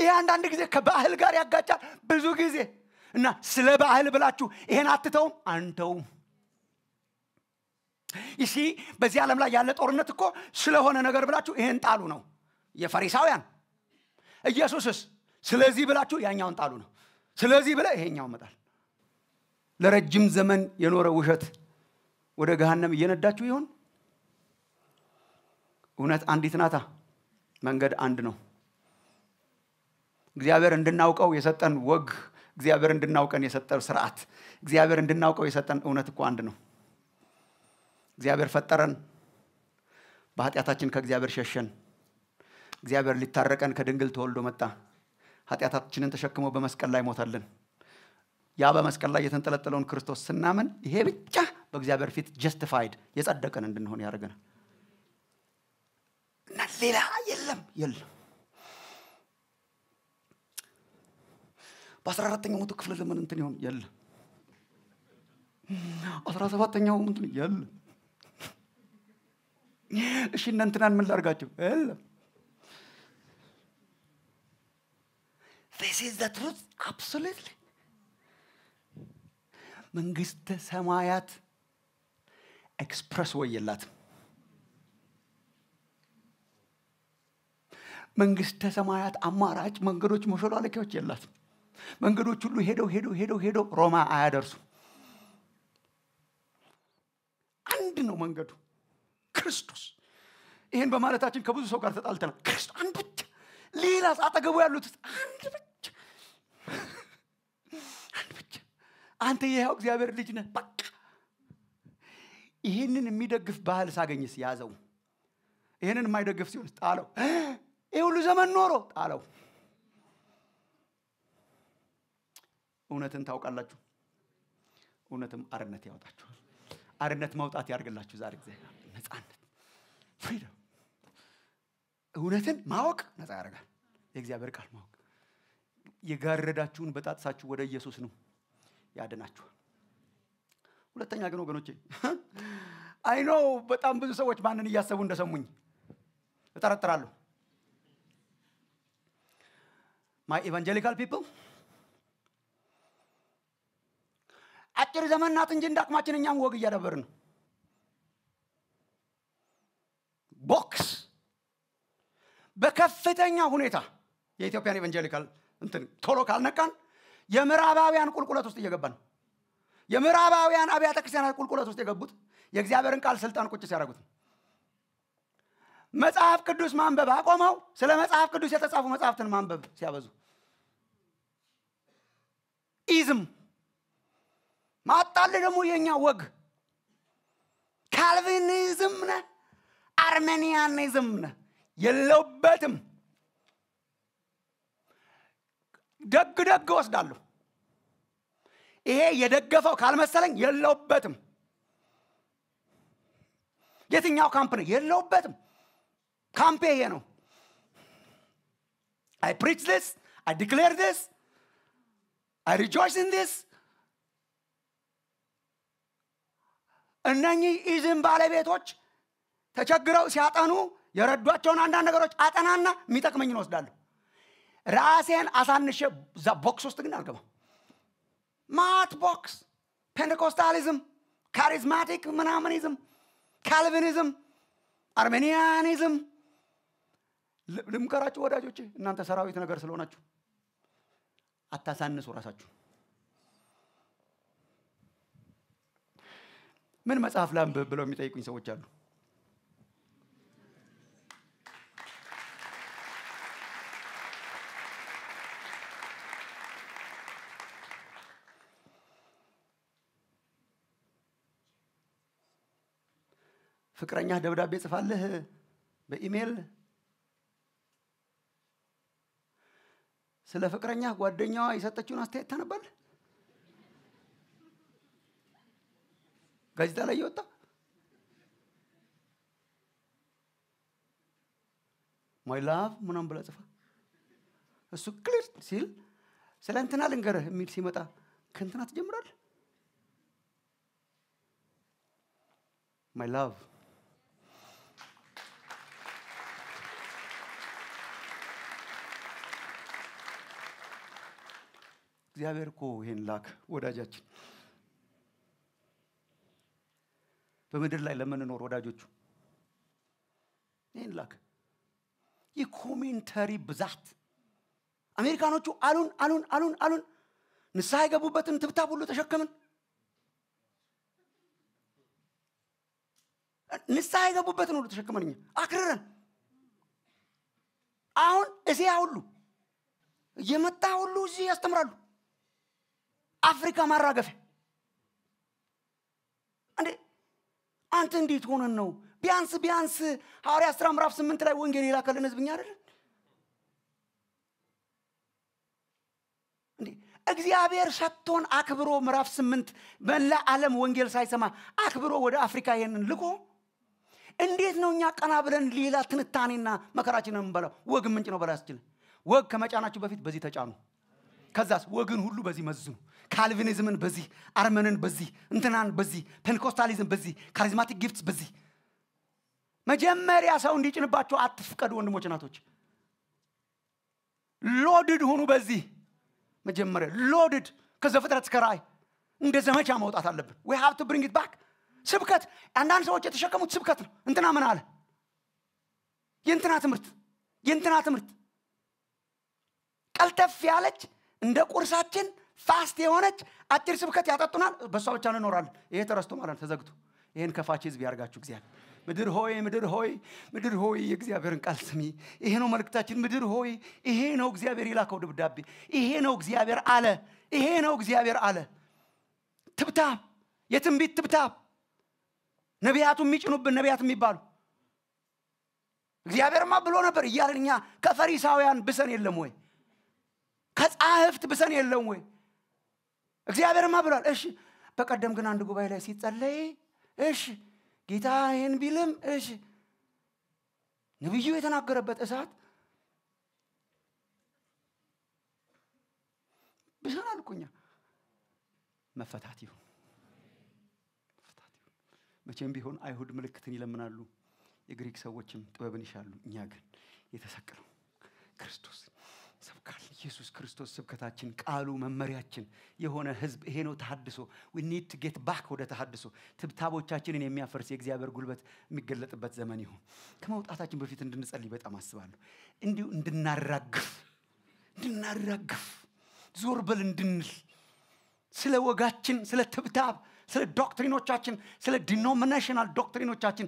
B: ይሄ አንዳንድ ጊዜ ከባህል ጋር ያጋጫል ብዙ ጊዜ እና ስለ ባህል ብላችሁ ይሄን አትተውም አንተውም ይሺ በዚህ ዓለም ላይ ያለ ጦርነት እኮ ስለሆነ ነገር ብላችሁ ይሄን ጣሉ ነው የፈሪሳውያን ኢየሱስስ ስለዚህ ብላችሁ ያኛውን ጣሉ ነው ስለዚህ ብለ ይሄኛው መጣል ለረጅም ዘመን የኖረ ውሸት ወደ ገሃነም እየነዳችሁ ይሆን እውነት አንዲት ናታ፣ መንገድ አንድ ነው። እግዚአብሔር እንድናውቀው የሰጠን ወግ፣ እግዚአብሔር እንድናውቀን የሰጠን ስርዓት፣ እግዚአብሔር እንድናውቀው የሰጠን እውነት እኮ አንድ ነው። እግዚአብሔር ፈጠረን፣ በኃጢአታችን ከእግዚአብሔር ሸሸን። እግዚአብሔር ሊታረቀን ከድንግል ተወልዶ መጣ። ኃጢአታችንን ተሸክሞ በመስቀል ላይ ሞታለን። ያ በመስቀል ላይ የተንጠለጠለውን ክርስቶስ ስናምን ይሄ ብቻ በእግዚአብሔር ፊት ጀስቲፋይድ የጸደቀን እንድንሆን ያደርገናል። ሌላ የለም የለም። በአስራ አራተኛው መቶ ክፍለ ዘመን እንትን ይሆን የለ አስራ ሰባተኛው እንትን የለ እሺ እነ እንትናን ምን ላርጋቸው? የለም። This is the መንግስተ ሰማያት ኤክስፕረስ ወይ የላትም። መንግስተ ሰማያት አማራጭ መንገዶች፣ መሾላለኪያዎች የላትም። መንገዶች ሁሉ ሄደው ሄደው ሄደው ሄደው ሮማ አያደርሱም። አንድ ነው መንገዱ ክርስቶስ። ይህን በማለታችን ከብዙ ሰው ጋር ተጣልተናል። ክርስቶስ አንድ ብቻ፣ ሌላ አጠገቡ ያሉት አንድ ብቻ፣ አንድ ብቻ። አንተ የህያው እግዚአብሔር ልጅ ነህ። በቃ ይህንን የሚደግፍ ባህል ሳገኝስ ያዘው፣ ይህንን የማይደግፍ ሲሆን ጣለው። ይህ ሁሉ ዘመን ኖሮ ጣለው። እውነትን ታውቃላችሁ። እውነትም አርነት ያወጣችኋል። አርነት መውጣት ያርግላችሁ ዛሬ እግዚአብሔር። ነፃነት ፍሪደም፣ እውነትን ማወቅ ነፃ ያደርጋል። የእግዚአብሔር ቃል ማወቅ የጋረዳችሁን በጣጥሳችሁ ወደ ኢየሱስ ነው ያድናችኋል። ሁለተኛ ግን ወገኖቼ አይኖ በጣም ብዙ ሰዎች ማንን እያሰቡ እንደሰሙኝ እጠረጥራለሁ። ማይ ኢቫንጀሊካል people? አጭር ዘመን ናት እንጂ እንዳቅማችን እኛም ወግ እያዳበርን ነው። ቦክስ በከፍተኛ ሁኔታ የኢትዮጵያን ኤቨንጀሊካል እንትን ቶሎ ካልነቃን የምዕራባውያን ቁልቁለት ውስጥ እየገባ ነው። የምዕራባውያን አብያተ ክርስቲያናት ቁልቁለት ውስጥ የገቡት የእግዚአብሔርን ቃል ስልጣን ቁጭ ሲያደርጉት ነው። መጽሐፍ ቅዱስ ማንበብ አቆመው። ስለ መጽሐፍ ቅዱስ የተጻፉ መጽሐፍትን ማንበብ ሲያበዙ ኢዝም ማጣል ደግሞ የእኛ ወግ ካልቪኒዝም ነ አርሜኒያኒዝም ነ የለውበትም። ደግ ደግ እወስዳለሁ። ይሄ የደገፈው ካልመሰለኝ የለውበትም። የትኛው ካምፕ ነው የለውበትም። ካምፔ ይሄ ነው። አይ ፕሪች ስ አይ ዲክሌር ስ አይ ሪጆይስ ኢን ስ እነኚህ ኢዝን ባለቤቶች ተቸግረው ሲያጠኑ የረዷቸውን አንዳንድ ነገሮች አጠናና የሚጠቅመኝን ወስዳለሁ። ራሴን አሳንሼ እዛ ቦክስ ውስጥ ግን አልገባም። ማት ቦክስ፣ ፔንቴኮስታሊዝም፣ ካሪዝማቲክ ምናምኒዝም፣ ካልቪኒዝም፣ አርሜኒያኒዝም ልምከራችሁ ወዳጆች፣ እናንተ ሰራዊት ነገር ስለሆናችሁ አታሳንሱ ራሳችሁ። ምን መጽሐፍ ላንብብ ብለው የሚጠይቁኝ ሰዎች አሉ። ፍቅረኛህ ደብዳቤ ጽፋልህ በኢሜይል ስለ ፍቅረኛ ጓደኛዋ የሰጠችውን አስተያየት ታነባለህ? ጋዜጣ ላይ የወጣ ማይ ላቭ ምናም ብላ ጽፋ እሱ ክሊር ሲል ስለ እንትና ልንገርህ የሚል ሲመጣ ከእንትና ትጀምራል? ማይ ላቭ እግዚአብሔር እኮ ይሄን ላክ ወዳጃችን በምድር ላይ ለምንኖር ወዳጆቹ ይህን ላክ የኮሜንተሪ ብዛት አሜሪካኖቹ አሉን አሉን አሉን አሉን ንስሐ የገቡበትን ትብታብ ሁሉ ተሸከምን ንስሐ የገቡበትን ሁሉ ተሸክመን አክርረን አሁን እዚያ ሁሉ እየመጣ ሁሉ እዚህ ያስተምራሉ አፍሪካ ማራገፊያ እንዴ አንተ እንዴት ሆነን ነው ቢያንስ ቢያንስ ሐዋርያ አስራ ምዕራፍ ስምንት ላይ ወንጌል የላከልን ህዝብኛ አይደለን እግዚአብሔር ሰጥቶን አክብሮ ምዕራፍ ስምንት መላ ዓለም ወንጌል ሳይሰማ አክብሮ ወደ አፍሪካ ይሄንን ልኮ እንዴት ነው እኛ ቀና ብለን ሌላ ትንታኔና መከራችንን የምንበላው ወግ ምንጭ ነው በላያስችልን ወግ ከመጫናችሁ በፊት በዚህ ተጫኑ ከዛስ ወግን ሁሉ በዚህ መዝኑ። ካልቪኒዝምን በዚህ አርመንን በዚህ እንትናን በዚህ ፔንኮስታሊዝም በዚህ ካሪዝማቲክ ጊፍትስ በዚህ መጀመሪያ ሰው እንዲጭንባቸው አትፍቀዱ ወንድሞች ናቶች ሎድድ ሁኑ በዚህ መጀመሪያ ሎድድ ከዘፍጥረት እስከ ራእይ እንደ ዘመቻ መውጣት አለብን ዊ ሀብ ቱ ብሪንግ ባክ ስብከት አንዳንድ ሰዎች የተሸከሙት ስብከት ነው እንትና ምን አለ የእንትና ትምህርት የእንትና ትምህርት ቀልጠፍ ያለች እንደ ቁርሳችን ፋስት የሆነች አጭር ስብከት ያጠጡናል። በእሷ ብቻ እንኖራል። ይሄ ተረስቶ ማለት ተዘግቶ ይህን ከፋች ህዝብ ያርጋችሁ እግዚአብሔር። ምድር ሆይ ምድር ሆይ ምድር ሆይ የእግዚአብሔርን ቃል ስሚ። ይሄ ነው መልእክታችን። ምድር ሆይ ይሄ ነው እግዚአብሔር የላከው ደብዳቤ። ይሄ ነው እግዚአብሔር አለ። ይሄ ነው እግዚአብሔር አለ። ትብታብ፣ የትንቢት ትብታብ ነቢያቱ የሚጭኑብን ነቢያት የሚባሉ እግዚአብሔርማ ብሎ ነበር እያለን እኛ ከፈሪሳውያን ብሰን የለም ወይ? ከጻሕፍት ብሰን የለም ወይ? እግዚአብሔርማ ብሏል። እሺ፣ በቀደም ግን አንድ ጉባኤ ላይ ሲጸለይ እሺ፣ ጌታ ይህን ቢልም እሺ፣ ነቢዩ የተናገረበት እሳት ብሰን አልኩኛ መፈታት ይሁን መቼም ቢሆን አይሁድ ምልክትን ይለምናሉ፣ የግሪክ ሰዎችም ጥበብን ይሻሉ። እኛ ግን የተሰቀለው ክርስቶስን ሰብካል ኢየሱስ ክርስቶስ ስብከታችን ቃሉ መመሪያችን የሆነ ህዝብ ይሄ ነው ተሃድሶ ኒድ ጌት ባክ ወደ ተሃድሶ ትብታቦቻችንን የሚያፈርስ የእግዚአብሔር ጉልበት የሚገለጥበት ዘመን ይሁን ከመውጣታችን በፊት እንድንጸልይ በጣም አስባለሁ እንዲሁ እንድናራግፍ እንድናራግፍ ዞር በል እንድንል ስለ ወጋችን ስለ ትብታብ ስለ ዶክትሪኖቻችን ስለ ዲኖሚኔሽናል ዶክትሪኖቻችን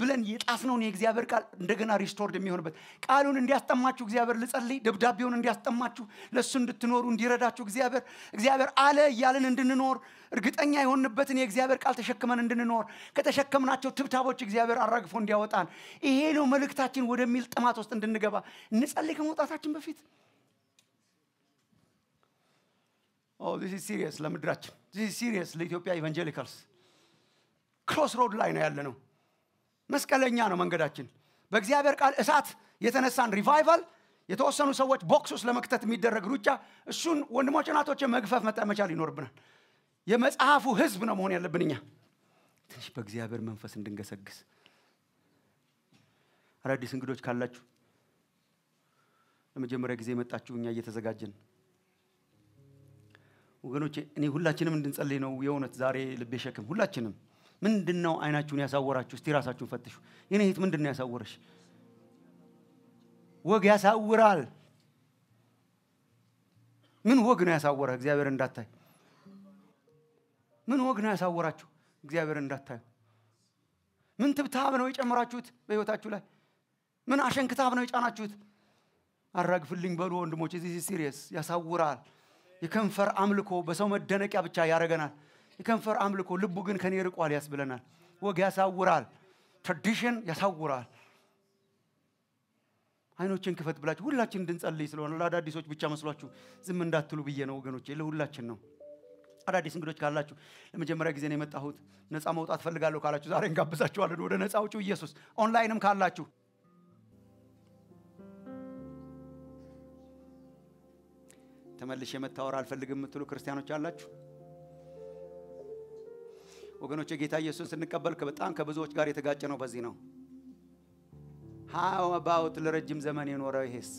B: ብለን የጣስነውን የእግዚአብሔር ቃል እንደገና ሪስቶርድ የሚሆንበት ቃሉን እንዲያስጠማችሁ እግዚአብሔር ልጸልይ ደብዳቤውን እንዲያስጠማችሁ ለእሱ እንድትኖሩ እንዲረዳችሁ እግዚአብሔር እግዚአብሔር አለ እያለን እንድንኖር እርግጠኛ የሆንበትን የእግዚአብሔር ቃል ተሸክመን እንድንኖር ከተሸከምናቸው ትብታቦች እግዚአብሔር አራግፎ እንዲያወጣን ይሄ ነው መልእክታችን ወደሚል ጥማት ውስጥ እንድንገባ እንጸልይ ከመውጣታችን በፊት ሲሪየስ oh, ለምድራችን ሲሪየስ ለኢትዮጵያ ኢቫንጀሊካልስ ክሮስ ሮድ ላይ ነው ያለ ነው መስቀለኛ ነው መንገዳችን በእግዚአብሔር ቃል እሳት የተነሳን ሪቫይቫል የተወሰኑ ሰዎች ቦክስ ውስጥ ለመክተት የሚደረግ ሩጫ እሱን ወንድሞች ናቶች መግፈፍ መጠመቻል ይኖርብናል የመጽሐፉ ህዝብ ነው መሆን ያለብን እኛ ትንሽ በእግዚአብሔር መንፈስ እንድንገሰግስ አዳዲስ እንግዶች ካላችሁ ለመጀመሪያ ጊዜ የመጣችሁ እኛ እየተዘጋጀን ወገኖቼ እኔ ሁላችንም እንድንጸልይ ነው የእውነት ዛሬ ልቤ ሸክም። ሁላችንም ምንድን ነው አይናችሁን ያሳወራችሁ? እስቲ ራሳችሁን ፈትሹ። የኔ እህት ምንድን ነው ያሳወረሽ? ወግ ያሳውራል። ምን ወግ ነው ያሳወረ? እግዚአብሔር እንዳታይ ምን ወግ ነው ያሳወራችሁ? እግዚአብሔር እንዳታዩ ምን ትብታብ ነው የጨመራችሁት በህይወታችሁ ላይ? ምን አሸንክታብ ነው የጫናችሁት? አራግፍልኝ በሉ ወንድሞች፣ ዚስ ሲሪየስ ያሳውራል። የከንፈር አምልኮ በሰው መደነቂያ ብቻ ያደረገናል። የከንፈር አምልኮ ልቡ ግን ከኔ ርቋል ያስብለናል። ወግ ያሳውራል፣ ትራዲሽን ያሳውራል። አይኖችን ክፈት ብላችሁ ሁላችን እንድንጸልይ ስለሆነ ለአዳዲሶች ብቻ መስሏችሁ ዝም እንዳትሉ ብዬ ነው ወገኖቼ፣ ለሁላችን ነው። አዳዲስ እንግዶች ካላችሁ ለመጀመሪያ ጊዜ ነው የመጣሁት፣ ነፃ መውጣት ፈልጋለሁ ካላችሁ ዛሬ እንጋብዛችኋለን ወደ ነፃ ውጪው ኢየሱስ። ኦንላይንም ካላችሁ ተመልሼ መታወር አልፈልግም የምትሉ ክርስቲያኖች አላችሁ? ወገኖች የጌታ ኢየሱስ ስንቀበል በጣም ከብዙዎች ጋር የተጋጨ ነው። በዚህ ነው ሀው አባውት ለረጅም ዘመን የኖረ ይሄስ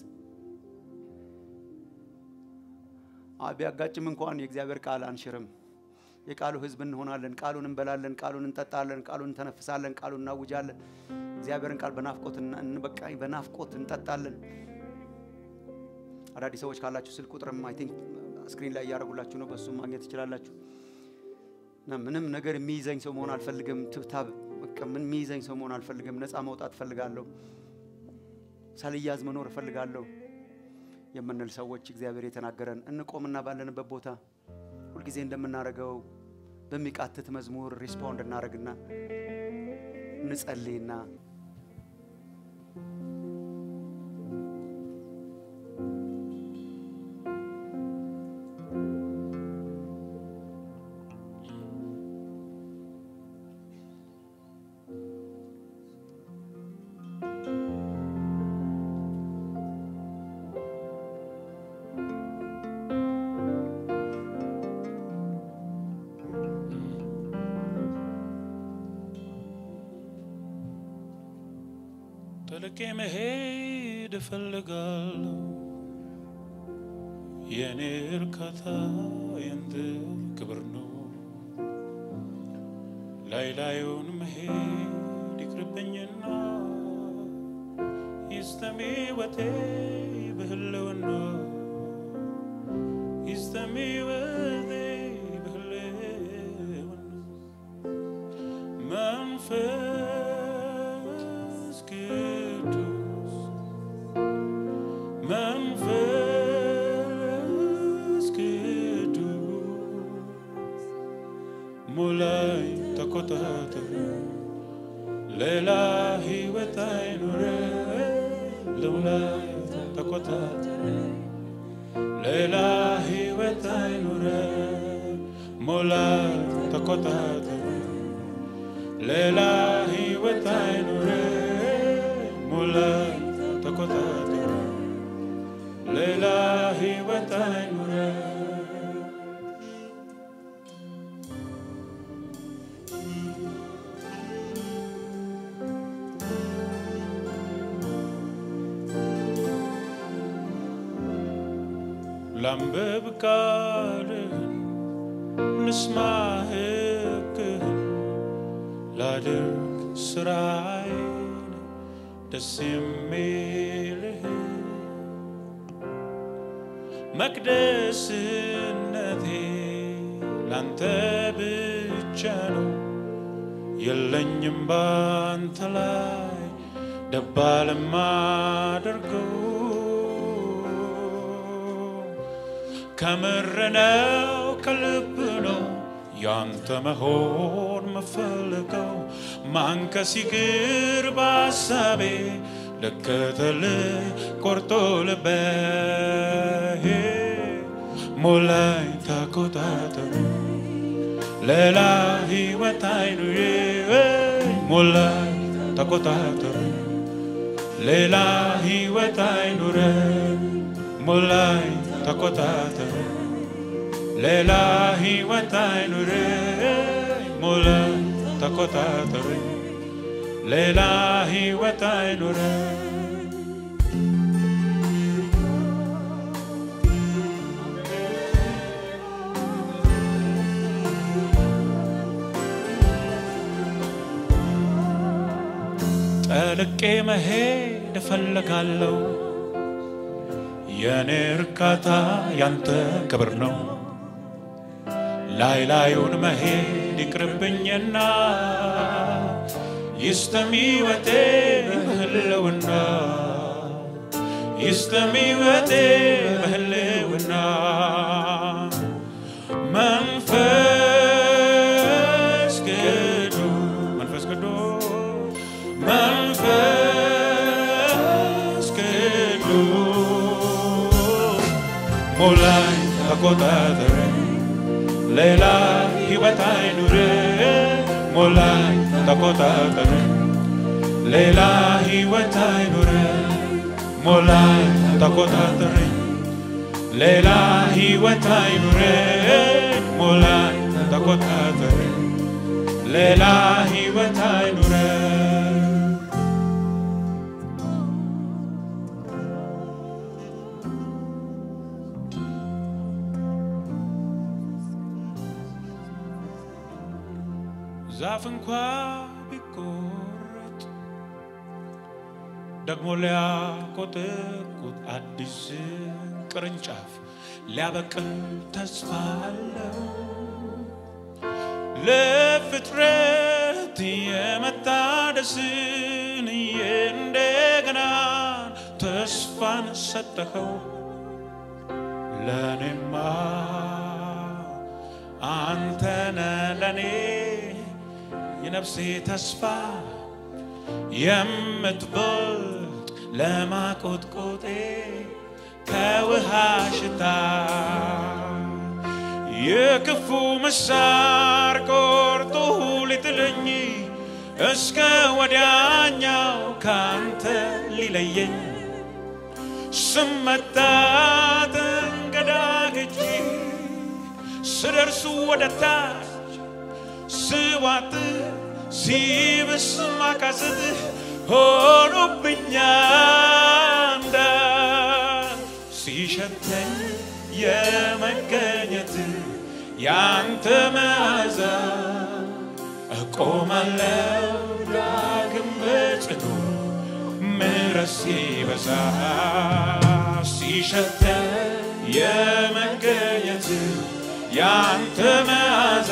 B: ቢያጋጭም እንኳን የእግዚአብሔር ቃል አንሽርም። የቃሉ ሕዝብ እንሆናለን። ቃሉን እንበላለን፣ ቃሉን እንጠጣለን፣ ቃሉን እንተነፍሳለን፣ ቃሉን እናውጃለን። እግዚአብሔርን ቃል በናፍቆት በናፍቆት እንጠጣለን። አዳዲስ ሰዎች ካላችሁ ስልክ ቁጥርም አይ ቲንክ ስክሪን ላይ እያደረጉላችሁ ነው። በእሱም ማግኘት ትችላላችሁ። እና ምንም ነገር የሚይዘኝ ሰው መሆን አልፈልግም። ትብታብ በቃ ምን የሚይዘኝ ሰው መሆን አልፈልግም። ነፃ መውጣት እፈልጋለሁ። ሳልያዝ መኖር እፈልጋለሁ የምንል ሰዎች እግዚአብሔር የተናገረን እንቆምና ባለንበት ቦታ ሁልጊዜ እንደምናደርገው በሚቃትት መዝሙር ሪስፖንድ እናደርግና እንጸልይና
C: ጥልቄ መሄድ እፈልጋለሁ የኔ እርካታ የንት ክብር ነው ላይ ላዩን መሄድ ይቅርብኝና ይስተሜ ወቴ በህልውና ይስተሜ ሲግር ባሳቤ ልከተል ቆርጦ ልቤ ሞላኝ ተቆጣጠሩ ሌላ ሕይወት አይኑዬ ሞላኝ ተቆጣጠሩ ሌላ ሕይወት አይኑረ ሞላኝ ተቆጣጠሩ ሌላ ሕይወት አይኑረ ሞላኝ ተቆጣጠሩ ሌላ ህይወት አይኑረ ጠልቄ መሄድ እፈልጋለሁ። የኔ እርካታ ያንተ ክብር ነው። ላይ ላዩን መሄድ ይቅርብኝና يستمي وتيه أهل والنار يستمي وتيه أهل والنار منفاش كدو منفاش كدو منفاش كدو مولاي أكوتا دري ليلا هي بتاعي نوري مولاي Takota takotatrin Leila hiwetai gure Molai takotatrin Leila hiwetai gure Molai takotatrin Leila hiwetai gure ጫፍ እንኳ ቢቆረጥ ደግሞ ሊያቆጠቁጥ አዲስ ቅርንጫፍ ሊያበቅል ተስፋ አለው። ለፍጥረት የመታደስን እንደገና ተስፋን ሰጠኸው ለኔማ አንተነ ለኔ የነፍሴ ተስፋ የምትቦት ለማቆጥቆጤ ከውሃ ሽታ የክፉ ምሳር ቆርጦ ሊጥለኝ እስከ ወዲያኛው ካንተ ሊለየኝ ስመታ ተንገዳግጬ ስደርሱ ወደ ታች ስዋት! ሲብስ ማቃሰትህ ሆኖብኛ እንዳ ሲሸተኝ የመገኘት ያንተ መዓዛ እቆማለሁ ዳግም በጽኑ ምሕረት ሲበዛ ሲሸተኝ የመገኘት ያንተ መዓዛ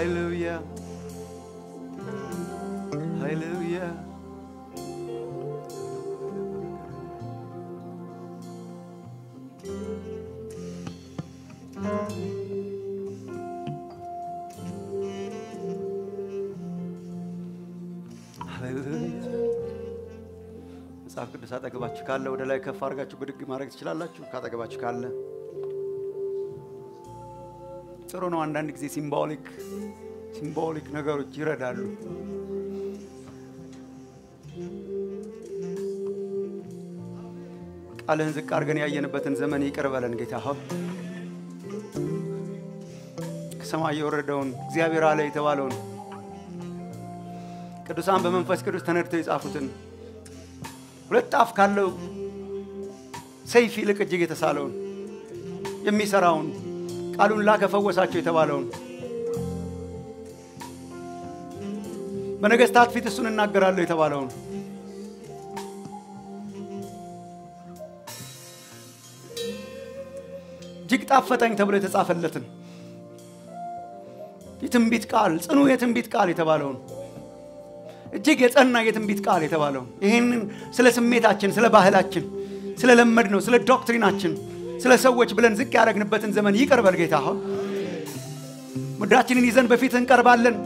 C: Hallelujah. Hallelujah.
B: መጽሐፍ ቅዱስ አጠገባችሁ ካለ ወደ ላይ ከፍ አድርጋችሁ ብድግ ማድረግ ትችላላችሁ። ካጠገባችሁ ካለ ጥሩ ነው። አንዳንድ ጊዜ ሲምቦሊክ ሲምቦሊክ ነገሮች ይረዳሉ። ቃልህን ዝቅ አድርገን ያየንበትን ዘመን ይቅር በለን ጌታ ሆይ። ከሰማይ የወረደውን እግዚአብሔር አለ የተባለውን ቅዱሳን በመንፈስ ቅዱስ ተነድተው የጻፉትን ሁለት አፍ ካለው ሰይፍ ይልቅ እጅግ የተሳለውን የሚሰራውን ቃሉን ላከ ፈወሳቸው የተባለውን በነገስታት ፊት እሱን እናገራለሁ የተባለውን እጅግ ጣፈጠኝ ተብሎ የተጻፈለትን የትንቢት ቃል ጽኑ የትንቢት ቃል የተባለውን እጅግ የጸና የትንቢት ቃል የተባለውን ይህንን ስለ ስሜታችን ስለ ባህላችን ስለ ለመድ ነው ስለ ዶክትሪናችን ስለ ሰዎች ብለን ዝቅ ያደረግንበትን ዘመን ይቀርበል ጌታ ሆይ። ምድራችንን ይዘን በፊት እንቀርባለን።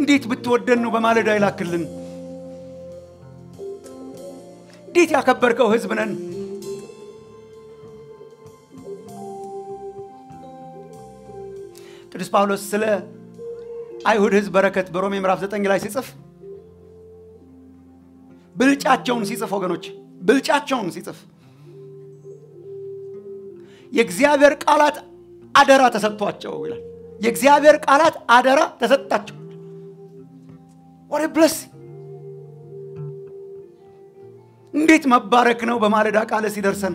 B: እንዴት ብትወደን ነው በማለዳ ይላክልን? እንዴት ያከበርከው ህዝብ ነን። ቅዱስ ጳውሎስ ስለ አይሁድ ህዝብ በረከት በሮሜ ምዕራፍ 9 ላይ ሲጽፍ ብልጫቸውን ሲጽፍ ወገኖች ብልጫቸውን ሲጽፍ የእግዚአብሔር ቃላት አደራ ተሰጥቷቸው ይላል። የእግዚአብሔር ቃላት አደራ ተሰጣቸው። ወሬ ብለስ እንዴት መባረክ ነው! በማለዳ ቃለ ሲደርሰን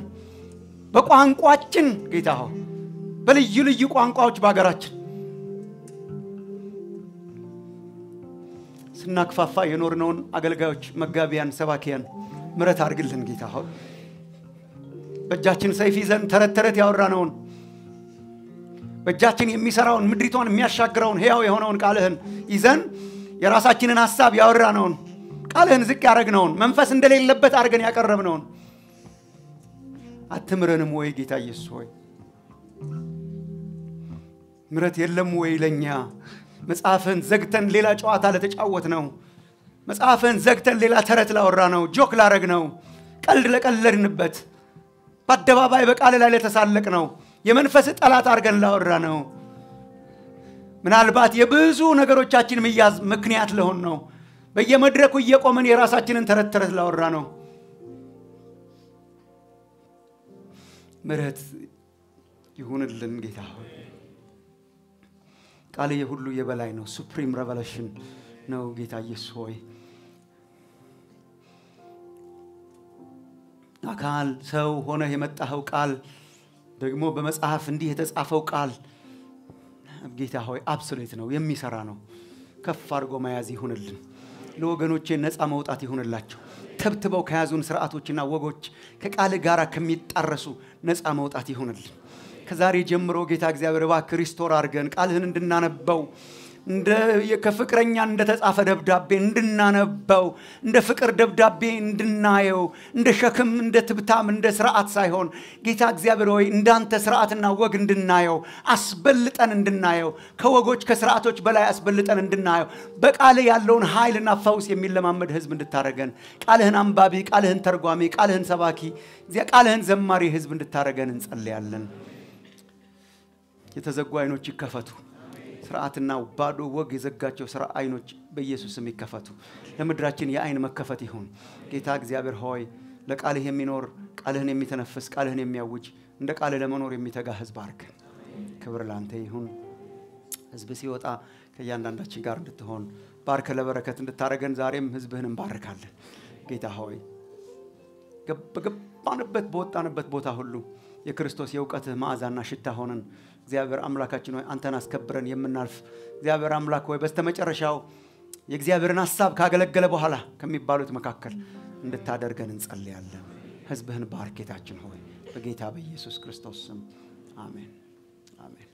B: በቋንቋችን ጌታ ሆ በልዩ ልዩ ቋንቋዎች በሀገራችን ስናክፋፋ የኖርነውን አገልጋዮች፣ መጋቢያን፣ ሰባኪያን ምረት አድርግልን ጌታ ሆይ። በእጃችን ሰይፍ ይዘን ተረት ተረት ያወራነውን በእጃችን የሚሰራውን ምድሪቷን የሚያሻግረውን ሕያው የሆነውን ቃልህን ይዘን የራሳችንን ሀሳብ ያወራነውን ቃልህን ዝቅ ያደረግነውን መንፈስ እንደሌለበት አድርገን ያቀረብነውን አትምረንም ወይ ጌታ ኢየሱስ ሆይ ምረት የለም ወይ ለእኛ መጽሐፍን ዘግተን ሌላ ጨዋታ ለተጫወት ነው መጽሐፍን ዘግተን ሌላ ተረት ላወራ ነው ጆክ ላረግ ነው ቀልድ ለቀለድንበት በአደባባይ በቃል ላይ ለተሳለቅ ነው። የመንፈስ ጠላት አድርገን ላወራ ነው። ምናልባት የብዙ ነገሮቻችን ምያዝ ምክንያት ለሆን ነው። በየመድረኩ እየቆመን የራሳችንን ተረት ተረት ላወራ ነው። ምረት ይሁንልን ጌታ ቃል የሁሉ የበላይ ነው። ሱፕሪም ሬቨሌሽን ነው ጌታ ኢየሱስ ሆይ አካል ሰው ሆነህ የመጣኸው ቃል ደግሞ በመጽሐፍ እንዲህ የተጻፈው ቃል ጌታ ሆይ አብሶሌት ነው፣ የሚሰራ ነው። ከፍ አድርጎ መያዝ ይሁንልን። ለወገኖቼ ነፃ መውጣት ይሁንላቸው። ተብትበው ከያዙን ስርዓቶችና ወጎች ከቃል ጋር ከሚጣረሱ ነፃ መውጣት ይሁንልን። ከዛሬ ጀምሮ ጌታ እግዚአብሔር እባክህ ሪስቶር አድርገን ቃልህን እንድናነበው ከፍቅረኛ እንደተጻፈ ደብዳቤ እንድናነበው፣ እንደ ፍቅር ደብዳቤ እንድናየው፣ እንደ ሸክም፣ እንደ ትብታም፣ እንደ ስርዓት ሳይሆን ጌታ እግዚአብሔር ሆይ እንዳንተ ስርዓትና ወግ እንድናየው፣ አስበልጠን እንድናየው፣ ከወጎች ከስርዓቶች በላይ አስበልጠን እንድናየው፣ በቃል ያለውን ኃይልና ፈውስ የሚለማመድ ህዝብ እንድታደረገን፣ ቃልህን አንባቢ፣ ቃልህን ተርጓሚ፣ ቃልህን ሰባኪ፣ ቃልህን ዘማሪ ህዝብ እንድታደረገን እንጸልያለን። የተዘጉ አይኖች ይከፈቱ። ስርዓትና ባዶ ወግ የዘጋቸው ስራ አይኖች በኢየሱስ ይከፈቱ። ለምድራችን የአይን መከፈት ይሁን። ጌታ እግዚአብሔር ሆይ ለቃልህ የሚኖር ቃልህን የሚተነፍስ ቃልህን የሚያውጅ እንደ ቃልህ ለመኖር የሚተጋ ህዝብ አርክ ክብር ለአንተ ይሁን። ህዝብ ሲወጣ ከእያንዳንዳችን ጋር እንድትሆን ባርከ ለበረከት እንድታደረገን ዛሬም ህዝብህን እንባርካለን። ጌታ ሆይ በገባንበት በወጣንበት ቦታ ሁሉ የክርስቶስ የእውቀትህ መዓዛና ሽታ ሆነን እግዚአብሔር አምላካችን ሆይ አንተን አስከብረን የምናልፍ እግዚአብሔር አምላክ ሆይ በስተመጨረሻው የእግዚአብሔርን ሀሳብ ካገለገለ በኋላ ከሚባሉት መካከል እንድታደርገን እንጸልያለን። ህዝብህን ባርኬታችን ሆይ በጌታ በኢየሱስ ክርስቶስ ስም አሜን አሜን።